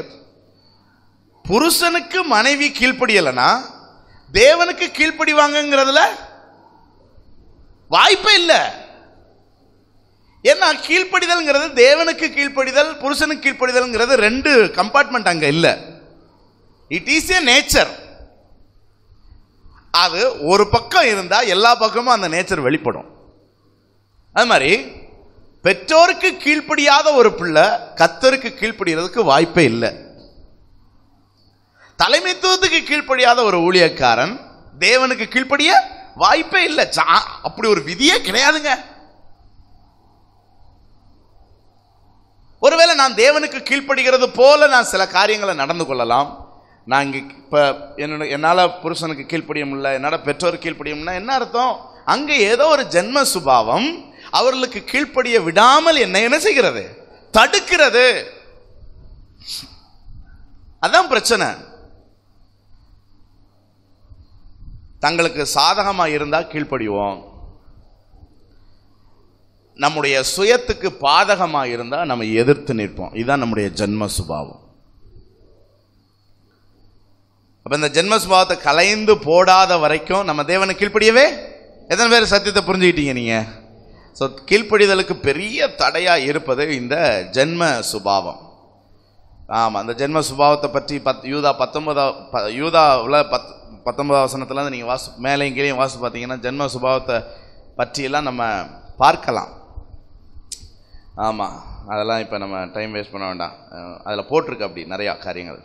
புருஷனுக்கு மனைவி கீழ்ப்படியலைன்னா தேவனுக்கு கீழ்ப்படிவாங்கங்கிறதுல வாய்ப்பே இல்லை ஏன்னா கீழ்ப்படிதல்ங்கிறது தேவனுக்கு கீழ்ப்படிதல் புருஷனுக்கு கீழ்ப்படிதல்ங்கிறது ரெண்டு கம்பார்ட்மெண்ட் அங்கே இல்லை இட் இஸ் ஏ நேச்சர் அது ஒரு பக்கம் இருந்தால் எல்லா பக்கமும் அந்த நேச்சர் வெளிப்படும் அது மாதிரி பெற்றோருக்கு கீழ்ப்படியாத ஒரு பிள்ளை கத்தருக்கு கீழ்ப்படுகிறதுக்கு வாய்ப்பே இல்லை தலைமைத்துவத்துக்கு கீழ்ப்படியாத ஒரு ஊழியக்காரன் தேவனுக்கு கீழ்ப்படிய வாய்ப்பே இல்லை அப்படி ஒரு விதியே கிடையாதுங்க ஒருவேளை நான் தேவனுக்கு கீழ்ப்படுகிறது போல நான் சில காரியங்களை நடந்து கொள்ளலாம் நான் இங்கே இப்போ என்னோட என்னால் புருஷனுக்கு கீழ்ப்படிய முடியல என்னோட பெற்றோர் கீழ்ப்படியும்னா என்ன அர்த்தம் அங்கே ஏதோ ஒரு ஜென்ம சுபாவம் அவர்களுக்கு கீழ்ப்படிய விடாமல் என்ன என்ன செய்கிறது தடுக்கிறது அதான் பிரச்சனை தங்களுக்கு சாதகமாக இருந்தால் கீழ்ப்படிவோம் நம்முடைய சுயத்துக்கு பாதகமாக இருந்தால் நம்ம எதிர்த்து நிற்போம் இதுதான் நம்முடைய ஜென்ம சுபாவம் அப்போ இந்த ஜென்ம சுபாவத்தை கலைந்து போடாத வரைக்கும் நம்ம தேவனை கீழ்ப்படியவே எத்தனை பேர் சத்தியத்தை புரிஞ்சுக்கிட்டீங்க நீங்கள் ஸோ கீழ்ப்படிதலுக்கு பெரிய தடையாக இருப்பது இந்த ஜென்ம சுபாவம் ஆமாம் அந்த ஜென்ம சுபாவத்தை பற்றி பத் யூதா பத்தொன்பதா ப யூதாவில் பத் பத்தொன்பதாவது வசனத்துலேருந்து நீங்கள் வாசு மேலேயும் கீழே வாசு பார்த்தீங்கன்னா ஜென்ம சுபாவத்தை பற்றியெல்லாம் நம்ம பார்க்கலாம் ஆமாம் அதெல்லாம் இப்போ நம்ம டைம் வேஸ்ட் பண்ண வேண்டாம் அதில் போட்டிருக்கு அப்படி நிறையா காரியங்கள்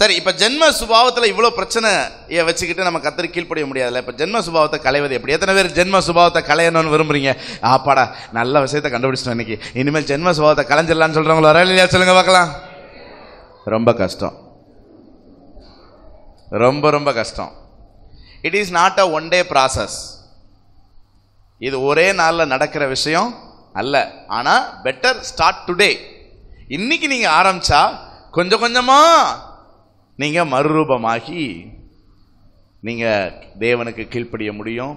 சரி இப்போ ஜென்ம சுபாவத்தில் இவ்வளோ பிரச்சனையை வச்சுக்கிட்டு நம்ம கத்திரி கீழ்ப்படிய முடியாதுல்ல இப்போ ஜென்ம சுபாவத்தை கலைவது எப்படி எத்தனை பேர் ஜென்ம சுபாவத்தை களையணும்னு விரும்புறீங்க ஆப்பாடா நல்ல விஷயத்தை கண்டுபிடிச்சிட்டோம் இன்னைக்கு இனிமேல் ஜென்ம சுபாவத்தை களைஞ்சிடலான்னு சொல்கிறவங்கள வர இல்லையா சொல்லுங்கள் பார்க்கலாம் ரொம்ப கஷ்டம் ரொம்ப ரொம்ப கஷ்டம் it is not a one day process இது ஒரே நாளில் நடக்கிற விஷயம் அல்ல ஆனால் பெட்டர் ஸ்டார்ட் டுடே இன்னைக்கு நீங்கள் ஆரம்பித்தா கொஞ்சம் கொஞ்சமாக நீங்கள் மறுரூபமாகி நீங்கள் தேவனுக்கு கீழ்ப்படிய முடியும்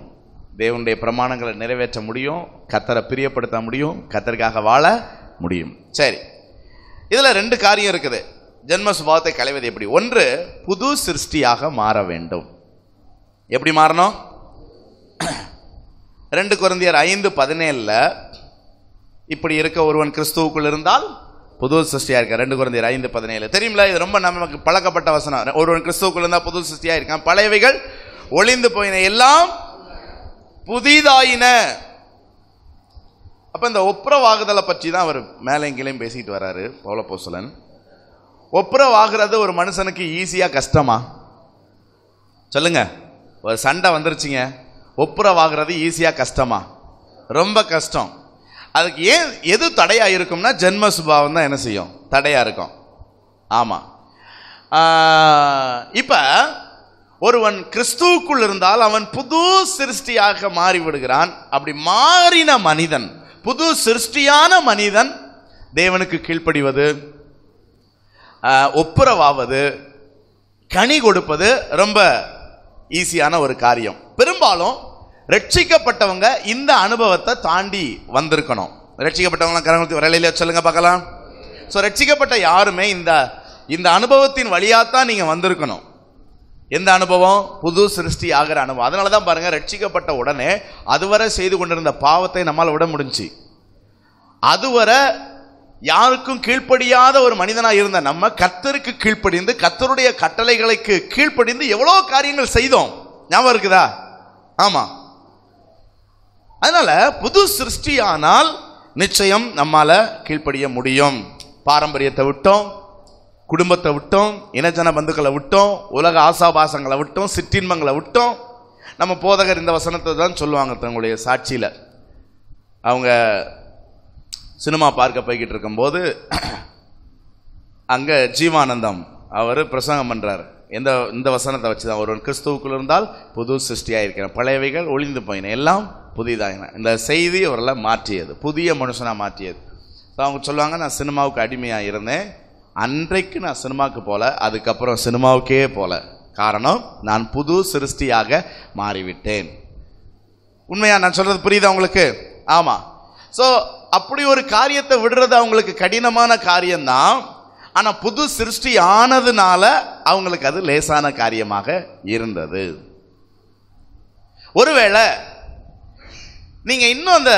தேவனுடைய பிரமாணங்களை நிறைவேற்ற முடியும் கத்தரை பிரியப்படுத்த முடியும் கத்தருக்காக வாழ முடியும் சரி இதில் ரெண்டு காரியம் இருக்குது ஜென்ம சுபாவத்தை களைவது எப்படி ஒன்று புது சிருஷ்டியாக மாற வேண்டும் எப்படி மாறணும் ரெண்டு குழந்தையர் ஐந்து பதினேழில் இப்படி இருக்க ஒருவன் கிறிஸ்துவுக்குள் இருந்தால் புது சிருஷ்டியா இருக்க ரெண்டு குழந்தையர் ஐந்து பதினேழு தெரியுமில இது ரொம்ப நமக்கு பழக்கப்பட்ட வசனம் ஒருவன் கிறிஸ்துவுக்குள் இருந்தால் புது சிருஷ்டியா இருக்கான் பழையவைகள் ஒளிந்து போயின எல்லாம் புதிதாயின அப்போ இந்த ஒப்புரவாகுதலை பற்றி தான் அவர் மேலேங்கிலையும் பேசிட்டு வராரு பௌலபோசலன் ஒப்புரவாகிறது ஒரு மனுஷனுக்கு ஈஸியாக கஷ்டமா சொல்லுங்க ஒரு சண்டை வந்துருச்சுங்க ஒப்புரவாகிறது ஈஸியாக கஷ்டமா ரொம்ப கஷ்டம் அதுக்கு ஏன் எது தடையாக இருக்கும்னா ஜென்ம சுபாவம் தான் என்ன செய்யும் தடையாக இருக்கும் ஆமாம் இப்போ ஒருவன் கிறிஸ்துவுக்குள் இருந்தால் அவன் புது சிருஷ்டியாக மாறிவிடுகிறான் அப்படி மாறின மனிதன் புது சிருஷ்டியான மனிதன் தேவனுக்கு கீழ்ப்படிவது ஒப்புரவாவது கனி கொடுப்பது ரொம்ப ஈஸியான ஒரு காரியம் பெரும்பாலும் ரட்சிக்கப்பட்டவங்க இந்த அனுபவத்தை தாண்டி வந்திருக்கணும் ரட்சிக்கப்பட்டவங்க கரங்களுக்கு விரலையில சொல்லுங்க பார்க்கலாம் ஸோ ரட்சிக்கப்பட்ட யாருமே இந்த இந்த அனுபவத்தின் வழியாகத்தான் நீங்கள் வந்திருக்கணும் எந்த அனுபவம் புது சிருஷ்டி ஆகிற அனுபவம் அதனால தான் பாருங்கள் ரட்சிக்கப்பட்ட உடனே அதுவரை செய்து கொண்டிருந்த பாவத்தை நம்மால் விட முடிஞ்சு அதுவரை யாருக்கும் கீழ்ப்படியாத ஒரு மனிதனாக இருந்த நம்ம கத்தருக்கு கீழ்ப்படிந்து கத்தருடைய கட்டளைகளுக்கு கீழ்ப்படிந்து எவ்வளோ காரியங்கள் செய்தோம் ஞாபகம் இருக்குதா ஆமாம் அதனால புது சிருஷ்டியானால் நிச்சயம் நம்மால கீழ்ப்படிய முடியும் பாரம்பரியத்தை விட்டோம் குடும்பத்தை விட்டோம் இனஜன பந்துக்களை விட்டோம் உலக ஆசாபாசங்களை விட்டோம் சிற்றின்பங்களை விட்டோம் நம்ம போதகர் இந்த வசனத்தை தான் சொல்லுவாங்க தங்களுடைய சாட்சியில் அவங்க சினிமா பார்க்க போய்கிட்டு இருக்கும்போது அங்கே ஜீவானந்தம் அவர் பிரசங்கம் பண்ணுறாரு எந்த இந்த வசனத்தை வச்சு தான் ஒருவன் கிறிஸ்துவுக்குள் இருந்தால் புது சிருஷ்டியாக இருக்கிறான் பழையவைகள் ஒளிந்து போயின எல்லாம் புதிதாகின இந்த செய்தி அவர்களை மாற்றியது புதிய மனுஷனாக மாற்றியது ஸோ அவங்க சொல்லுவாங்க நான் சினிமாவுக்கு அடிமையாக இருந்தேன் அன்றைக்கு நான் சினிமாவுக்கு போகல அதுக்கப்புறம் சினிமாவுக்கே போகல காரணம் நான் புது சிருஷ்டியாக மாறிவிட்டேன் உண்மையா நான் சொல்கிறது புரியுதா உங்களுக்கு ஆமாம் ஸோ அப்படி ஒரு காரியத்தை விடுறது அவங்களுக்கு கடினமான காரியம்தான் ஆனால் புது சிருஷ்டி ஆனதுனால அவங்களுக்கு அது லேசான காரியமாக இருந்தது ஒருவேளை நீங்கள் இன்னும் அந்த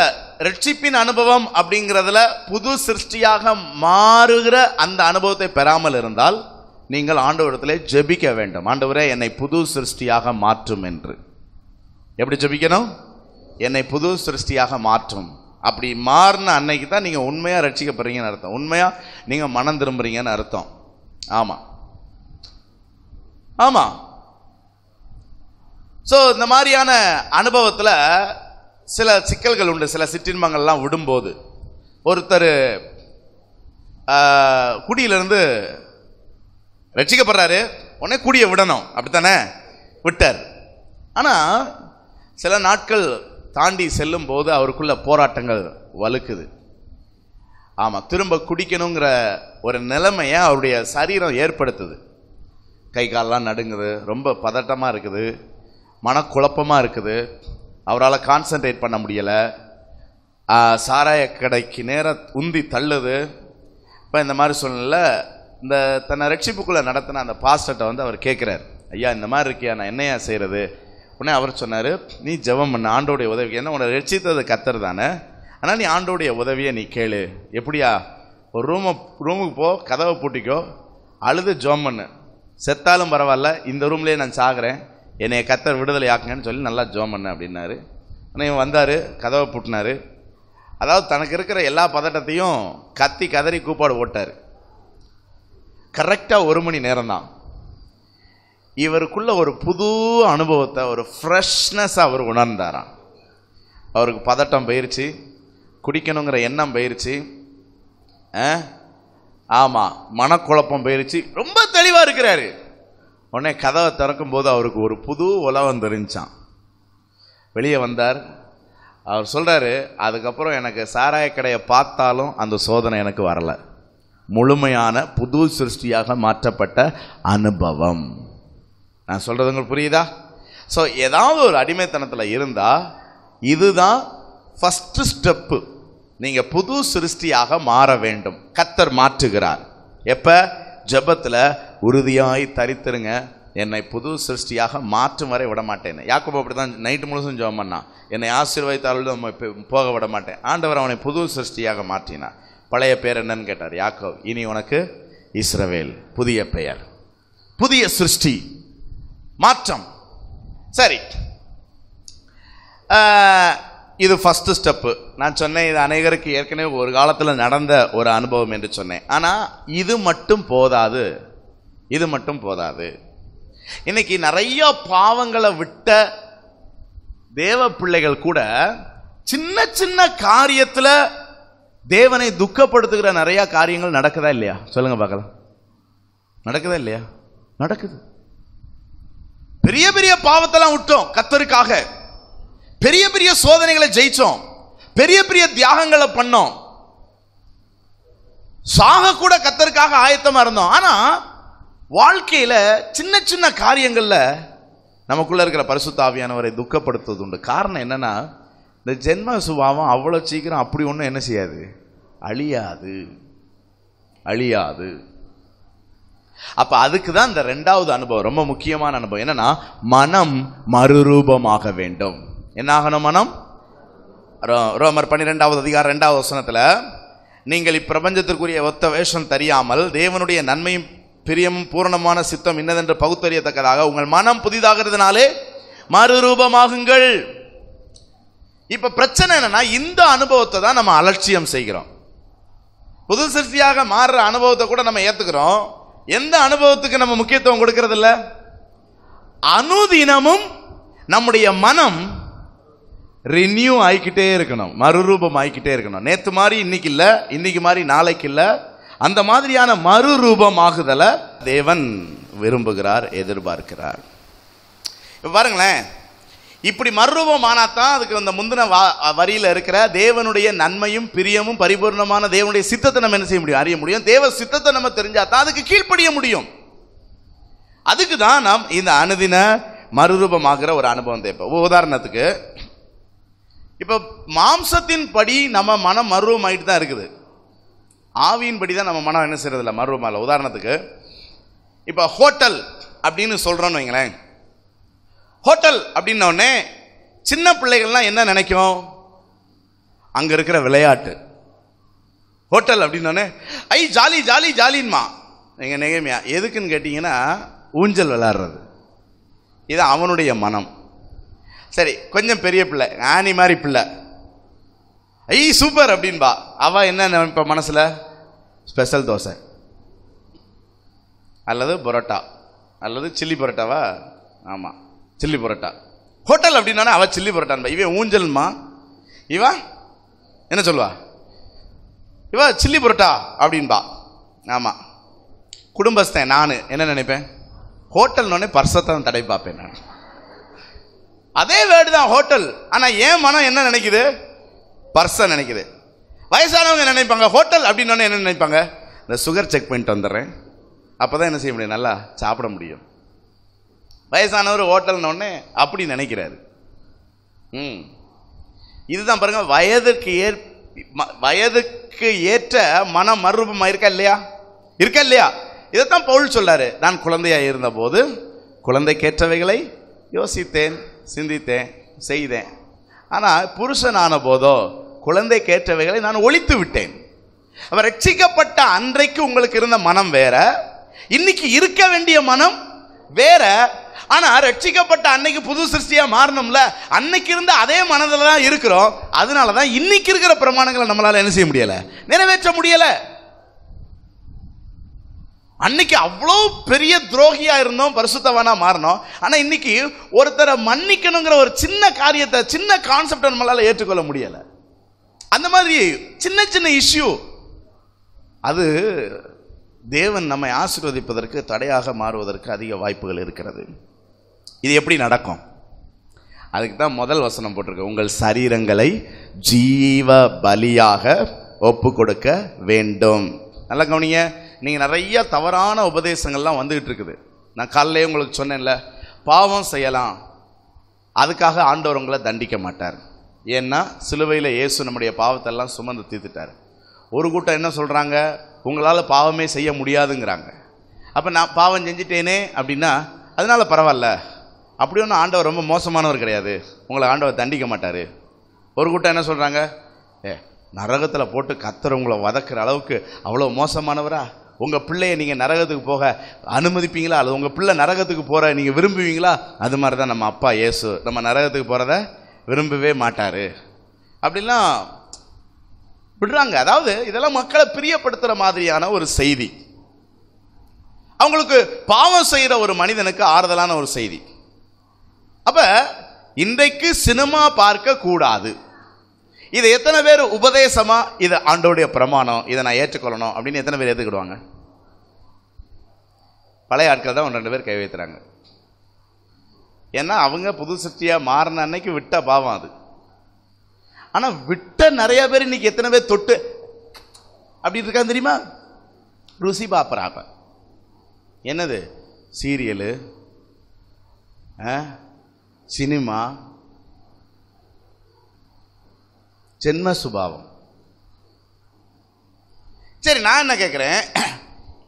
ரட்சிப்பின் அனுபவம் அப்படிங்கிறதுல புது சிருஷ்டியாக மாறுகிற அந்த அனுபவத்தை பெறாமல் இருந்தால் நீங்கள் ஆண்டவரத்திலே ஜெபிக்க வேண்டும் ஆண்டவரே என்னை புது சிருஷ்டியாக மாற்றும் என்று எப்படி ஜெபிக்கணும் என்னை புது சிருஷ்டியாக மாற்றும் அப்படி மாறின அன்னைக்கு தான் நீங்கள் உண்மையாக ரட்சிக்கப்படுறீங்கன்னு அர்த்தம் உண்மையாக நீங்கள் மனம் திரும்புறீங்கன்னு அர்த்தம் ஆமாம் ஆமாம் ஸோ இந்த மாதிரியான அனுபவத்தில் சில சிக்கல்கள் உண்டு சில சிற்றின்பங்கள்லாம் விடும்போது ஒருத்தர் குடியிலிருந்து ரட்சிக்கப்படுறாரு உடனே குடியை விடணும் அப்படித்தானே விட்டார் ஆனால் சில நாட்கள் தாண்டி செல்லும் போது அவருக்குள்ள போராட்டங்கள் வலுக்குது ஆமாம் திரும்ப குடிக்கணுங்கிற ஒரு நிலைமையை அவருடைய சரீரம் ஏற்படுத்துது கை காலெலாம் நடுங்குது ரொம்ப பதட்டமாக இருக்குது மனக்குழப்பமாக இருக்குது அவரால் கான்சன்ட்ரேட் பண்ண முடியலை சாராய கடைக்கு நேரம் உந்தி தள்ளுது இப்போ இந்த மாதிரி சூழ்நிலை இந்த தன்னை ரட்சிப்புக்குள்ளே நடத்தின அந்த பாஸ்டர்ட்டை வந்து அவர் கேட்குறாரு ஐயா இந்த மாதிரி இருக்கியா நான் என்னையா செய்கிறது உடனே அவர் சொன்னார் நீ ஜெபம் பண்ண ஆண்டோடைய உதவி ஏன்னா உன்னை ரட்சித்தது கத்தர் தானே ஆனால் நீ ஆண்டோடைய உதவியை நீ கேளு எப்படியா ஒரு ரூமை ரூமுக்கு போ கதவை பூட்டிக்கோ அழுது ஜோம் பண்ணு செத்தாலும் பரவாயில்ல இந்த ரூம்லேயே நான் சாகிறேன் என்னை கத்தர் விடுதலை ஆக்குங்கன்னு சொல்லி நல்லா ஜோம் பண்ண அப்படின்னாரு ஆனால் இவன் வந்தார் கதவை பூட்டினார் அதாவது தனக்கு இருக்கிற எல்லா பதட்டத்தையும் கத்தி கதறி கூப்பாடு போட்டார் கரெக்டாக ஒரு மணி நேரம் தான் இவருக்குள்ள ஒரு புது அனுபவத்தை ஒரு ஃப்ரெஷ்னஸ் அவர் உணர்ந்தாராம் அவருக்கு பதட்டம் போயிருச்சு குடிக்கணுங்கிற எண்ணம் போயிருச்சு ஆமாம் மனக்குழப்பம் போயிருச்சு ரொம்ப தெளிவாக இருக்கிறாரு உடனே கதவை திறக்கும்போது அவருக்கு ஒரு புது உலகம் தெரிஞ்சான் வெளியே வந்தார் அவர் சொல்கிறாரு அதுக்கப்புறம் எனக்கு சாராய கடையை பார்த்தாலும் அந்த சோதனை எனக்கு வரலை முழுமையான புது சிருஷ்டியாக மாற்றப்பட்ட அனுபவம் நான் சொல்கிறது உங்களுக்கு புரியுதா ஸோ ஏதாவது ஒரு அடிமைத்தனத்தில் இருந்தால் இதுதான் ஃபஸ்ட்டு ஸ்டெப்பு நீங்கள் புது சிருஷ்டியாக மாற வேண்டும் கத்தர் மாற்றுகிறார் எப்போ ஜபத்தில் உறுதியாகி தரித்திருங்க என்னை புது சிருஷ்டியாக மாற்றும் வரை விட மாட்டேன் யாக்கோபு அப்படி தான் நைட்டு முழுசும் ஜபம் பண்ணா என்னை ஆசீர்வாதித்தாலும் நம்ம போக விட மாட்டேன் ஆண்டவர் அவனை புது சிருஷ்டியாக மாற்றினார் பழைய பேர் என்னன்னு கேட்டார் யாக்கோ இனி உனக்கு இஸ்ரவேல் புதிய பெயர் புதிய சிருஷ்டி மாற்றம் சரி இது ஃபஸ்ட்டு ஸ்டெப்பு நான் சொன்னேன் இது அநேகருக்கு ஏற்கனவே ஒரு காலத்தில் நடந்த ஒரு அனுபவம் என்று சொன்னேன் ஆனால் இது மட்டும் போதாது இது மட்டும் போதாது இன்னைக்கு நிறைய பாவங்களை விட்ட தேவ பிள்ளைகள் கூட சின்ன சின்ன காரியத்தில் தேவனை துக்கப்படுத்துகிற நிறையா காரியங்கள் நடக்குதா இல்லையா சொல்லுங்கள் பார்க்கலாம் நடக்குதா இல்லையா நடக்குது பெரிய பெரிய பாவத்தெல்லாம் விட்டோம் கத்தருக்காக பெரிய பெரிய சோதனைகளை ஜெயிச்சோம் பெரிய பெரிய தியாகங்களை பண்ணோம் சாக கூட கத்தருக்காக ஆயத்தமாக இருந்தோம் ஆனால் வாழ்க்கையில் சின்ன சின்ன காரியங்களில் நமக்குள்ளே இருக்கிற பரிசுத்தாவியானவரை துக்கப்படுத்துவது உண்டு காரணம் என்னென்னா இந்த ஜென்ம சுபாவம் அவ்வளோ சீக்கிரம் அப்படி ஒன்றும் என்ன செய்யாது அழியாது அழியாது அப்ப அதுக்கு தான் இந்த ரெண்டாவது அனுபவம் ரொம்ப முக்கியமான அனுபவம் என்னன்னா மனம் மறுரூபமாக வேண்டும் என்னாகணும் மனம் ரோமர் பன்னிரெண்டாவது அதிகாரம் ரெண்டாவது வசனத்தில் நீங்கள் இப்பிரபஞ்சத்திற்குரிய ஒத்த வேஷம் தெரியாமல் தேவனுடைய நன்மையும் பிரியமும் பூரணமான சித்தம் இன்னதென்று பகுத்தறியத்தக்கதாக உங்கள் மனம் புதிதாகிறதுனாலே மறுரூபமாகுங்கள் இப்ப பிரச்சனை என்னன்னா இந்த அனுபவத்தை தான் நம்ம அலட்சியம் செய்கிறோம் புது சிருஷ்டியாக மாறுற அனுபவத்தை கூட நம்ம ஏத்துக்கிறோம் எந்த அனுபவத்துக்கு நம்ம முக்கியத்துவம் கொடுக்கறது இல்லை அனுதினமும் நம்முடைய மனம் ரினியூ ஆகிக்கிட்டே இருக்கணும் மறுரூபம் ஆகிக்கிட்டே இருக்கணும் நேற்று மாதிரி இன்னைக்கு இல்லை இன்னைக்கு மாதிரி நாளைக்கு இல்லை அந்த மாதிரியான மறுரூபம் ஆகுதலை தேவன் விரும்புகிறார் எதிர்பார்க்கிறார் பாருங்களேன் இப்படி மறுரூபம் தான் அதுக்கு அந்த முந்தின வரியில் இருக்கிற தேவனுடைய நன்மையும் பிரியமும் பரிபூர்ணமான தேவனுடைய சித்தத்தை நம்ம என்ன செய்ய முடியும் அறிய முடியும் தேவ சித்தத்தை நம்ம தான் அதுக்கு கீழ்ப்படிய முடியும் அதுக்கு தான் நாம் இந்த அனுதின மறுரூபமாகிற ஒரு அனுபவம் தேவை உதாரணத்துக்கு இப்போ மாம்சத்தின் படி நம்ம மனம் மறுரூபம் ஆகிட்டு தான் இருக்குது ஆவியின் படி தான் நம்ம மனம் என்ன செய்யறதில்ல மறுரூபம் இல்லை உதாரணத்துக்கு இப்போ ஹோட்டல் அப்படின்னு சொல்கிறோன்னு வைங்களேன் ஹோட்டல் அப்படின்னோடனே சின்ன பிள்ளைகள்லாம் என்ன நினைக்கும் அங்கே இருக்கிற விளையாட்டு ஹோட்டல் அப்படின்னோடனே ஐ ஜாலி ஜாலி ஜாலின்மா நீங்கள் நிகழ்மையா எதுக்குன்னு கேட்டிங்கன்னா ஊஞ்சல் விளாட்றது இது அவனுடைய மனம் சரி கொஞ்சம் பெரிய பிள்ளை ஆனி மாதிரி பிள்ளை ஐ சூப்பர் அப்படின்பா அவள் என்ன இப்போ மனசில் ஸ்பெஷல் தோசை அல்லது பரோட்டா அல்லது சில்லி பரோட்டாவா ஆமாம் சில்லி புரோட்டா ஹோட்டல் அப்படின்னா அவள் சில்லி புரோட்டான்பா இவன் ஊஞ்சல்மா இவா என்ன சொல்லுவா இவா சில்லி புரோட்டா அப்படின்பா ஆமாம் குடும்பஸ்தன் நான் என்ன நினைப்பேன் ஹோட்டல்னோடனே பர்சத்தான் தடை பார்ப்பேன் நான் அதே வேர்டு தான் ஹோட்டல் ஆனால் ஏன் மனம் என்ன நினைக்குது பர்சை நினைக்குது வயசானவங்க நினைப்பாங்க ஹோட்டல் அப்படின்னு என்ன நினைப்பாங்க இந்த சுகர் செக் பண்ணிட்டு வந்துடுறேன் அப்போ தான் என்ன செய்ய முடியும் நல்லா சாப்பிட முடியும் வயசானவர் ஹோட்டல்னு அப்படி நினைக்கிறாரு ம் இதுதான் பாருங்கள் வயதுக்கு ஏற் வயதுக்கு ஏற்ற மன மறுரூபமாக இருக்கா இல்லையா இருக்கா இல்லையா இதைத்தான் பவுல் சொல்றாரு நான் குழந்தையாக இருந்தபோது குழந்தைக்கேற்றவைகளை யோசித்தேன் சிந்தித்தேன் செய்தேன் ஆனால் புருஷனான போதோ குழந்தைக்கேற்றவைகளை நான் ஒழித்து விட்டேன் அவர் ரட்சிக்கப்பட்ட அன்றைக்கு உங்களுக்கு இருந்த மனம் வேற இன்னைக்கு இருக்க வேண்டிய மனம் வேற ஆனால் ரட்சிக்கப்பட்ட அன்னைக்கு புது சிருஷ்டியாக மாறணும்ல அன்னைக்கு இருந்த அதே மனதில் தான் இருக்கிறோம் அதனால தான் இன்னைக்கு இருக்கிற பிரமாணங்களை நம்மளால் என்ன செய்ய முடியலை நிறைவேற்ற முடியலை அன்னைக்கு அவ்வளோ பெரிய துரோகியாக இருந்தோம் பரிசுத்தவனாக மாறினோம் ஆனால் இன்னைக்கு ஒருத்தரை மன்னிக்கணுங்கிற ஒரு சின்ன காரியத்தை சின்ன கான்செப்டை நம்மளால் ஏற்றுக்கொள்ள முடியலை அந்த மாதிரி சின்ன சின்ன இஷ்யூ அது தேவன் நம்மை ஆசிர்வதிப்பதற்கு தடையாக மாறுவதற்கு அதிக வாய்ப்புகள் இருக்கிறது இது எப்படி நடக்கும் அதுக்கு தான் முதல் வசனம் போட்டிருக்கு உங்கள் சரீரங்களை ஜீவ பலியாக ஒப்பு கொடுக்க வேண்டும் நல்ல கவனிங்க நீங்கள் நிறைய தவறான உபதேசங்கள்லாம் வந்துகிட்டு இருக்குது நான் காலையிலே உங்களுக்கு சொன்னேன்ல பாவம் செய்யலாம் அதுக்காக ஆண்டவர் உங்களை தண்டிக்க மாட்டார் ஏன்னா சிலுவையில் இயேசு நம்முடைய பாவத்தெல்லாம் சுமந்து தீர்த்துட்டார் ஒரு கூட்டம் என்ன சொல்கிறாங்க உங்களால் பாவமே செய்ய முடியாதுங்கிறாங்க அப்போ நான் பாவம் செஞ்சிட்டேனே அப்படின்னா அதனால் பரவாயில்ல அப்படி ஒன்றும் ஆண்டவர் ரொம்ப மோசமானவர் கிடையாது உங்களை ஆண்டவர் தண்டிக்க மாட்டார் ஒரு கூட்டம் என்ன சொல்கிறாங்க ஏ நரகத்தில் போட்டு கத்துற உங்களை வதக்குற அளவுக்கு அவ்வளோ மோசமானவரா உங்கள் பிள்ளையை நீங்கள் நரகத்துக்கு போக அனுமதிப்பீங்களா அல்லது உங்கள் பிள்ளை நரகத்துக்கு போகிற நீங்கள் விரும்புவீங்களா அது மாதிரி தான் நம்ம அப்பா இயேசு நம்ம நரகத்துக்கு போகிறத விரும்பவே மாட்டார் அப்படிலாம் விடுறாங்க அதாவது இதெல்லாம் மக்களை பிரியப்படுத்துகிற மாதிரியான ஒரு செய்தி அவங்களுக்கு பாவம் செய்கிற ஒரு மனிதனுக்கு ஆறுதலான ஒரு செய்தி அப்ப இன்றைக்கு சினிமா பார்க்க கூடாது இது எத்தனை பேர் உபதேசமா இது ஆண்டோடைய பிரமாணம் இதை நான் ஏற்றுக்கொள்ளணும் அப்படின்னு எத்தனை பேர் ஏற்றுக்கிடுவாங்க பழைய ஆட்கள் தான் ரெண்டு பேர் கை ஏன்னா அவங்க புது சக்தியாக மாறின அன்னைக்கு விட்ட பாவம் அது ஆனால் விட்ட நிறைய பேர் இன்னைக்கு எத்தனை பேர் தொட்டு அப்படி இருக்கான்னு தெரியுமா ருசி பார்ப்பறாப்ப என்னது சீரியலு சினிமா ஜென்ம சுபாவம் சரி நான் என்ன கேட்குறேன்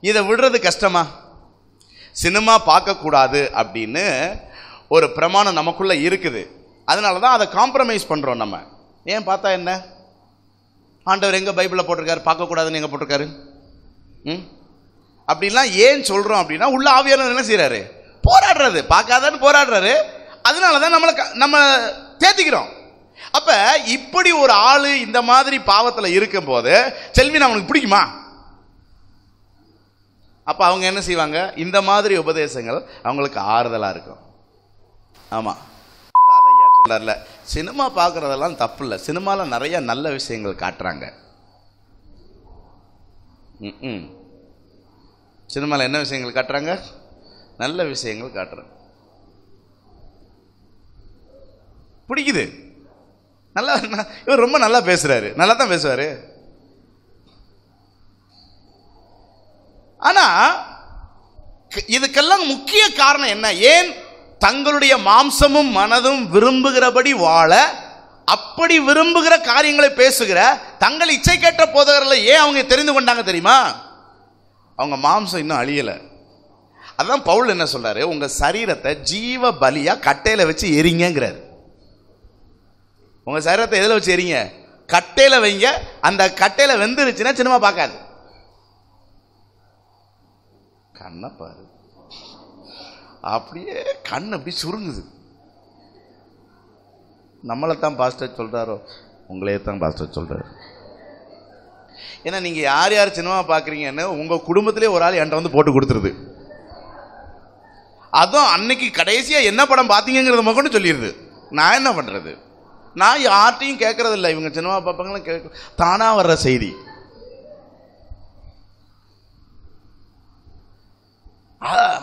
இதை விடுறது கஷ்டமா சினிமா பார்க்கக்கூடாது அப்படின்னு ஒரு பிரமாணம் நமக்குள்ளே இருக்குது அதனால தான் அதை காம்ப்ரமைஸ் பண்ணுறோம் நம்ம ஏன் பார்த்தா என்ன ஆண்டவர் எங்கே பைபிளில் போட்டிருக்காரு பார்க்கக்கூடாதுன்னு எங்கே போட்டிருக்காரு ம் அப்படின்லாம் ஏன் சொல்கிறோம் அப்படின்னா உள்ள ஆவியானவர் என்ன செய்கிறாரு போராடுறது பார்க்காதன்னு போராடுறாரு அதனால தான் நம்மளை நம்ம தேத்திக்கிறோம் அப்போ இப்படி ஒரு ஆள் இந்த மாதிரி பாவத்தில் இருக்கும் போது செல்வி அவனுக்கு பிடிக்குமா அப்போ அவங்க என்ன செய்வாங்க இந்த மாதிரி உபதேசங்கள் அவங்களுக்கு ஆறுதலாக இருக்கும் ஆமாம் சொல்கிறார்ல சினிமா பார்க்குறதெல்லாம் தப்பு இல்லை சினிமாவில் நிறைய நல்ல விஷயங்கள் காட்டுறாங்க ம் சினிமாவில் என்ன விஷயங்கள் காட்டுறாங்க நல்ல விஷயங்கள் காட்டுறாங்க பிடிக்குது நல்லா இவர் ரொம்ப நல்லா பேசுகிறாரு நல்லா தான் பேசுவார் ஆனால் இதுக்கெல்லாம் முக்கிய காரணம் என்ன ஏன் தங்களுடைய மாம்சமும் மனதும் விரும்புகிறபடி வாழ அப்படி விரும்புகிற காரியங்களை பேசுகிற தங்கள் இச்சை கேட்ட போதகர்களை ஏன் அவங்க தெரிந்து கொண்டாங்க தெரியுமா அவங்க மாம்சம் இன்னும் அழியலை அதுதான் பவுல் என்ன சொல்றாரு உங்கள் சரீரத்தை ஜீவ பலியாக கட்டையில் வச்சு எரிங்கிறாரு உங்கள் சரீரத்தை எதில் வச்சு எறிங்க கட்டையில் வைங்க அந்த கட்டையில் வெந்துருச்சுன்னா சினிமா பார்க்காது கண்ணை பாரு அப்படியே கண் அப்படி சுருங்குது நம்மளை தான் பாஸ்டர் சொல்கிறாரோ உங்களே தான் பாஸ்டர் சொல்கிறார் ஏன்னா நீங்கள் யார் யார் சினிமா பார்க்குறீங்கன்னு உங்கள் குடும்பத்திலே ஒரு ஆள் என்கிட்ட வந்து போட்டு கொடுத்துருது அதுவும் அன்னைக்கு கடைசியாக என்ன படம் பார்த்தீங்கிறத மட்டும் சொல்லிடுது நான் என்ன பண்ணுறது நான் யார்ட்டையும் கேட்கறதில்ல இவங்க சினிமா பார்ப்பாங்களாம் கேட்க தானாக வர்ற செய்தி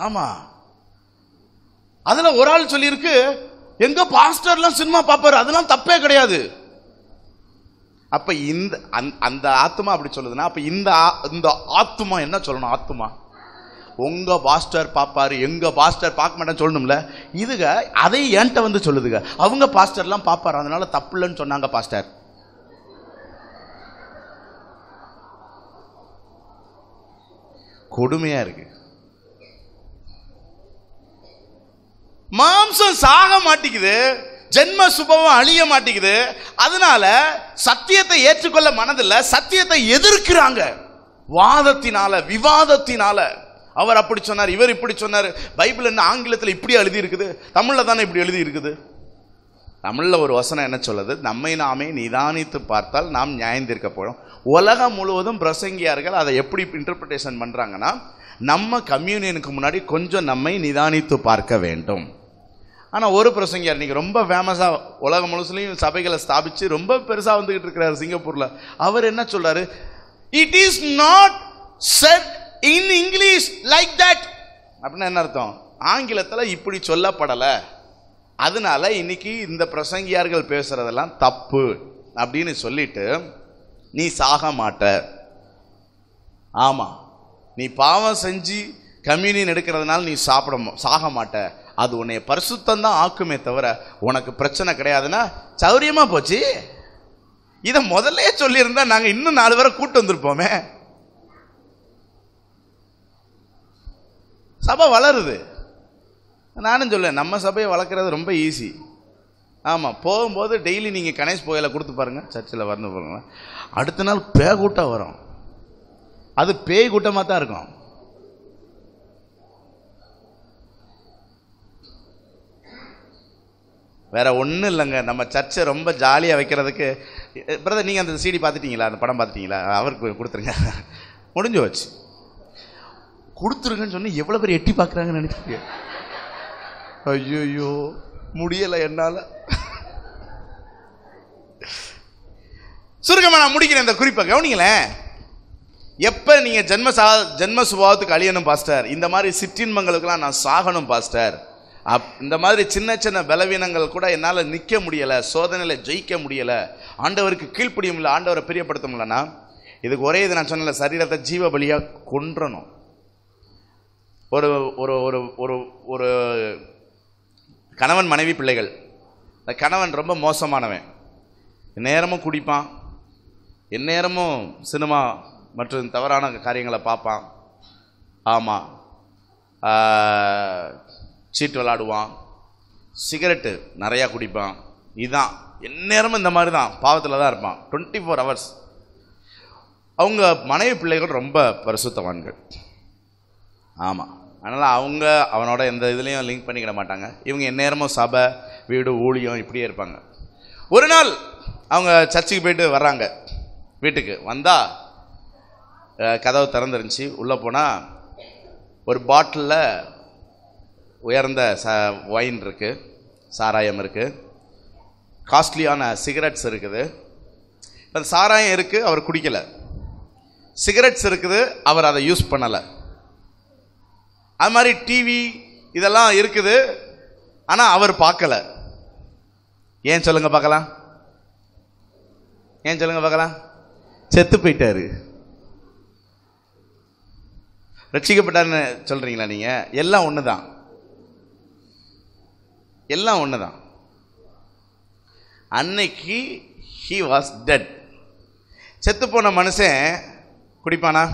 ஆமாம் அதில் ஒரு ஆள் சொல்லியிருக்கு எங்க பாஸ்டர்லாம் சினிமா பார்ப்பாரு அதெல்லாம் தப்பே கிடையாது அப்ப இந்த அந்த ஆத்மா அப்படி சொல்லுதுன்னா அப்ப இந்த இந்த ஆத்மா என்ன சொல்லணும் ஆத்மா உங்கள் பாஸ்டர் பார்ப்பாரு எங்கள் பாஸ்டர் பார்க்க மாட்டேன்னு சொல்லணும்ல இதுக அதை என்கிட்ட வந்து சொல்லுதுங்க அவங்க பாஸ்டர்லாம் பார்ப்பாரு அதனால தப்பு இல்லைன்னு சொன்னாங்க பாஸ்டர் கொடுமையாக இருக்கு மாம்சம் சாக மாட்டேங்குது ஜென்ம சுபவம் அழிய மாட்டேங்குது அதனால சத்தியத்தை ஏற்றுக்கொள்ள மனதில்லை சத்தியத்தை எதிர்க்கிறாங்க வாதத்தினால விவாதத்தினால அவர் அப்படி சொன்னார் இவர் இப்படி சொன்னார் பைபிள் என்ன ஆங்கிலத்தில் இப்படி எழுதி இருக்குது தமிழில் தானே இப்படி எழுதி இருக்குது தமிழில் ஒரு வசனம் என்ன சொல்லுது நம்மை நாமே நிதானித்து பார்த்தால் நாம் நியாயந்திருக்க போகிறோம் உலகம் முழுவதும் பிரசங்கியார்கள் அதை எப்படி இன்டர்பிரிட்டேஷன் பண்ணுறாங்கன்னா நம்ம கம்யூனியனுக்கு முன்னாடி கொஞ்சம் நம்மை நிதானித்து பார்க்க வேண்டும் ஆனால் ஒரு பிரசங்கியார் நீங்கள் ரொம்ப ஃபேமஸாக உலகம் முழுசுலையும் சபைகளை ஸ்தாபித்து ரொம்ப பெருசாக வந்துக்கிட்டு இருக்கிறார் சிங்கப்பூரில் அவர் என்ன சொல்கிறார் it is not said in English like that அப்படின்னா என்ன அர்த்தம் ஆங்கிலத்தில் இப்படி சொல்லப்படலை அதனால இன்னைக்கு இந்த பிரசங்கியார்கள் பேசுறதெல்லாம் தப்பு அப்படின்னு சொல்லிட்டு நீ சாக மாட்ட ஆமாம் நீ பாவம் செஞ்சு கம்யூனியன் எடுக்கிறதுனால நீ சாப்பிட சாக மாட்ட அது உன்னை பரிசுத்தம் தான் ஆக்குமே தவிர உனக்கு பிரச்சனை கிடையாதுன்னா சௌரியமாக போச்சு இதை முதல்லே சொல்லியிருந்தா நாங்கள் இன்னும் நாலு பேரை கூட்டு வந்திருப்போமே சபை வளருது நானும் சொல்ல நம்ம சபையை வளர்க்குறது ரொம்ப ஈஸி ஆமாம் போகும்போது டெய்லி நீங்கள் கணேஷ் புகையில கொடுத்து பாருங்கள் சர்ச்சில் வந்து போகிறோம் அடுத்த நாள் பேய் கூட்டம் வரும் அது பேய் கூட்டமாக தான் இருக்கும் வேற ஒன்றும் இல்லைங்க நம்ம சர்ச்சை ரொம்ப ஜாலியாக வைக்கிறதுக்கு பிரதர் நீங்கள் அந்த சீடி பார்த்துட்டீங்களா அந்த படம் பார்த்துட்டீங்களா அவருக்கு கொடுத்துருங்க முடிஞ்சு வச்சு கொடுத்துருங்கன்னு சொன்னி எவ்வளோ பேர் எட்டி பார்க்குறாங்கன்னு நினைச்சிருக்கீங்க ஐயோயோ முடியலை என்னால் சுருக்கமா நான் முடிக்கிறேன் இந்த குறிப்பை கவனிங்களேன் எப்போ நீங்கள் ஜென்ம சா ஜென்ம சுபாவத்துக்கு அழியணும் பாஸ்டர் இந்த மாதிரி சிற்றின்பங்களுக்கெல்லாம் நான் சாகணும் பாஸ்டர் அப் இந்த மாதிரி சின்ன சின்ன பலவீனங்கள் கூட என்னால் நிற்க முடியலை சோதனையில் ஜெயிக்க முடியலை ஆண்டவருக்கு கீழ்ப்படியும் இல்லை ஆண்டவரை பிரியப்படுத்த முடியலன்னா இதுக்கு ஒரே இது நான் சொன்னல சரீரத்தை ஜீவ பலியாக கொன்றணும் ஒரு ஒரு ஒரு ஒரு ஒரு கணவன் மனைவி பிள்ளைகள் இந்த கணவன் ரொம்ப மோசமானவன் நேரமும் குடிப்பான் எந்நேரமும் சினிமா மற்றும் தவறான காரியங்களை பார்ப்பான் ஆமாம் சீட் விளாடுவான் சிகரெட்டு நிறையா குடிப்பான் இதுதான் எந்நேரமும் இந்த மாதிரி தான் பாவத்தில் தான் இருப்பான் டுவெண்ட்டி ஃபோர் ஹவர்ஸ் அவங்க மனைவி பிள்ளைகள் ரொம்ப பரிசுத்தவான்கள் ஆமாம் அதனால் அவங்க அவனோட எந்த இதுலேயும் லிங்க் பண்ணிக்கிட மாட்டாங்க இவங்க எந்நேரமும் சபை வீடு ஊழியம் இப்படியே இருப்பாங்க ஒரு நாள் அவங்க சர்ச்சுக்கு போயிட்டு வர்றாங்க வீட்டுக்கு வந்தால் கதவு திறந்துருந்துச்சி உள்ளே போனால் ஒரு பாட்டிலில் உயர்ந்த ச ஒயின் இருக்குது சாராயம் இருக்குது காஸ்ட்லியான சிகரெட்ஸ் இருக்குது இப்போ சாராயம் இருக்குது அவர் குடிக்கலை சிகரெட்ஸ் இருக்குது அவர் அதை யூஸ் பண்ணலை அது மாதிரி டிவி இதெல்லாம் இருக்குது ஆனால் அவர் பார்க்கல ஏன் சொல்லுங்க பார்க்கலாம் ஏன் சொல்லுங்க பார்க்கலாம் செத்து போயிட்டார் ரட்சிக்கப்பட்டார்னு சொல்கிறீங்களா நீங்கள் எல்லாம் ஒன்று தான் எல்லாம் ஒன்று தான் அன்னைக்கு ஹி வாஸ் டெட் செத்து போன மனுஷன் குடிப்பானா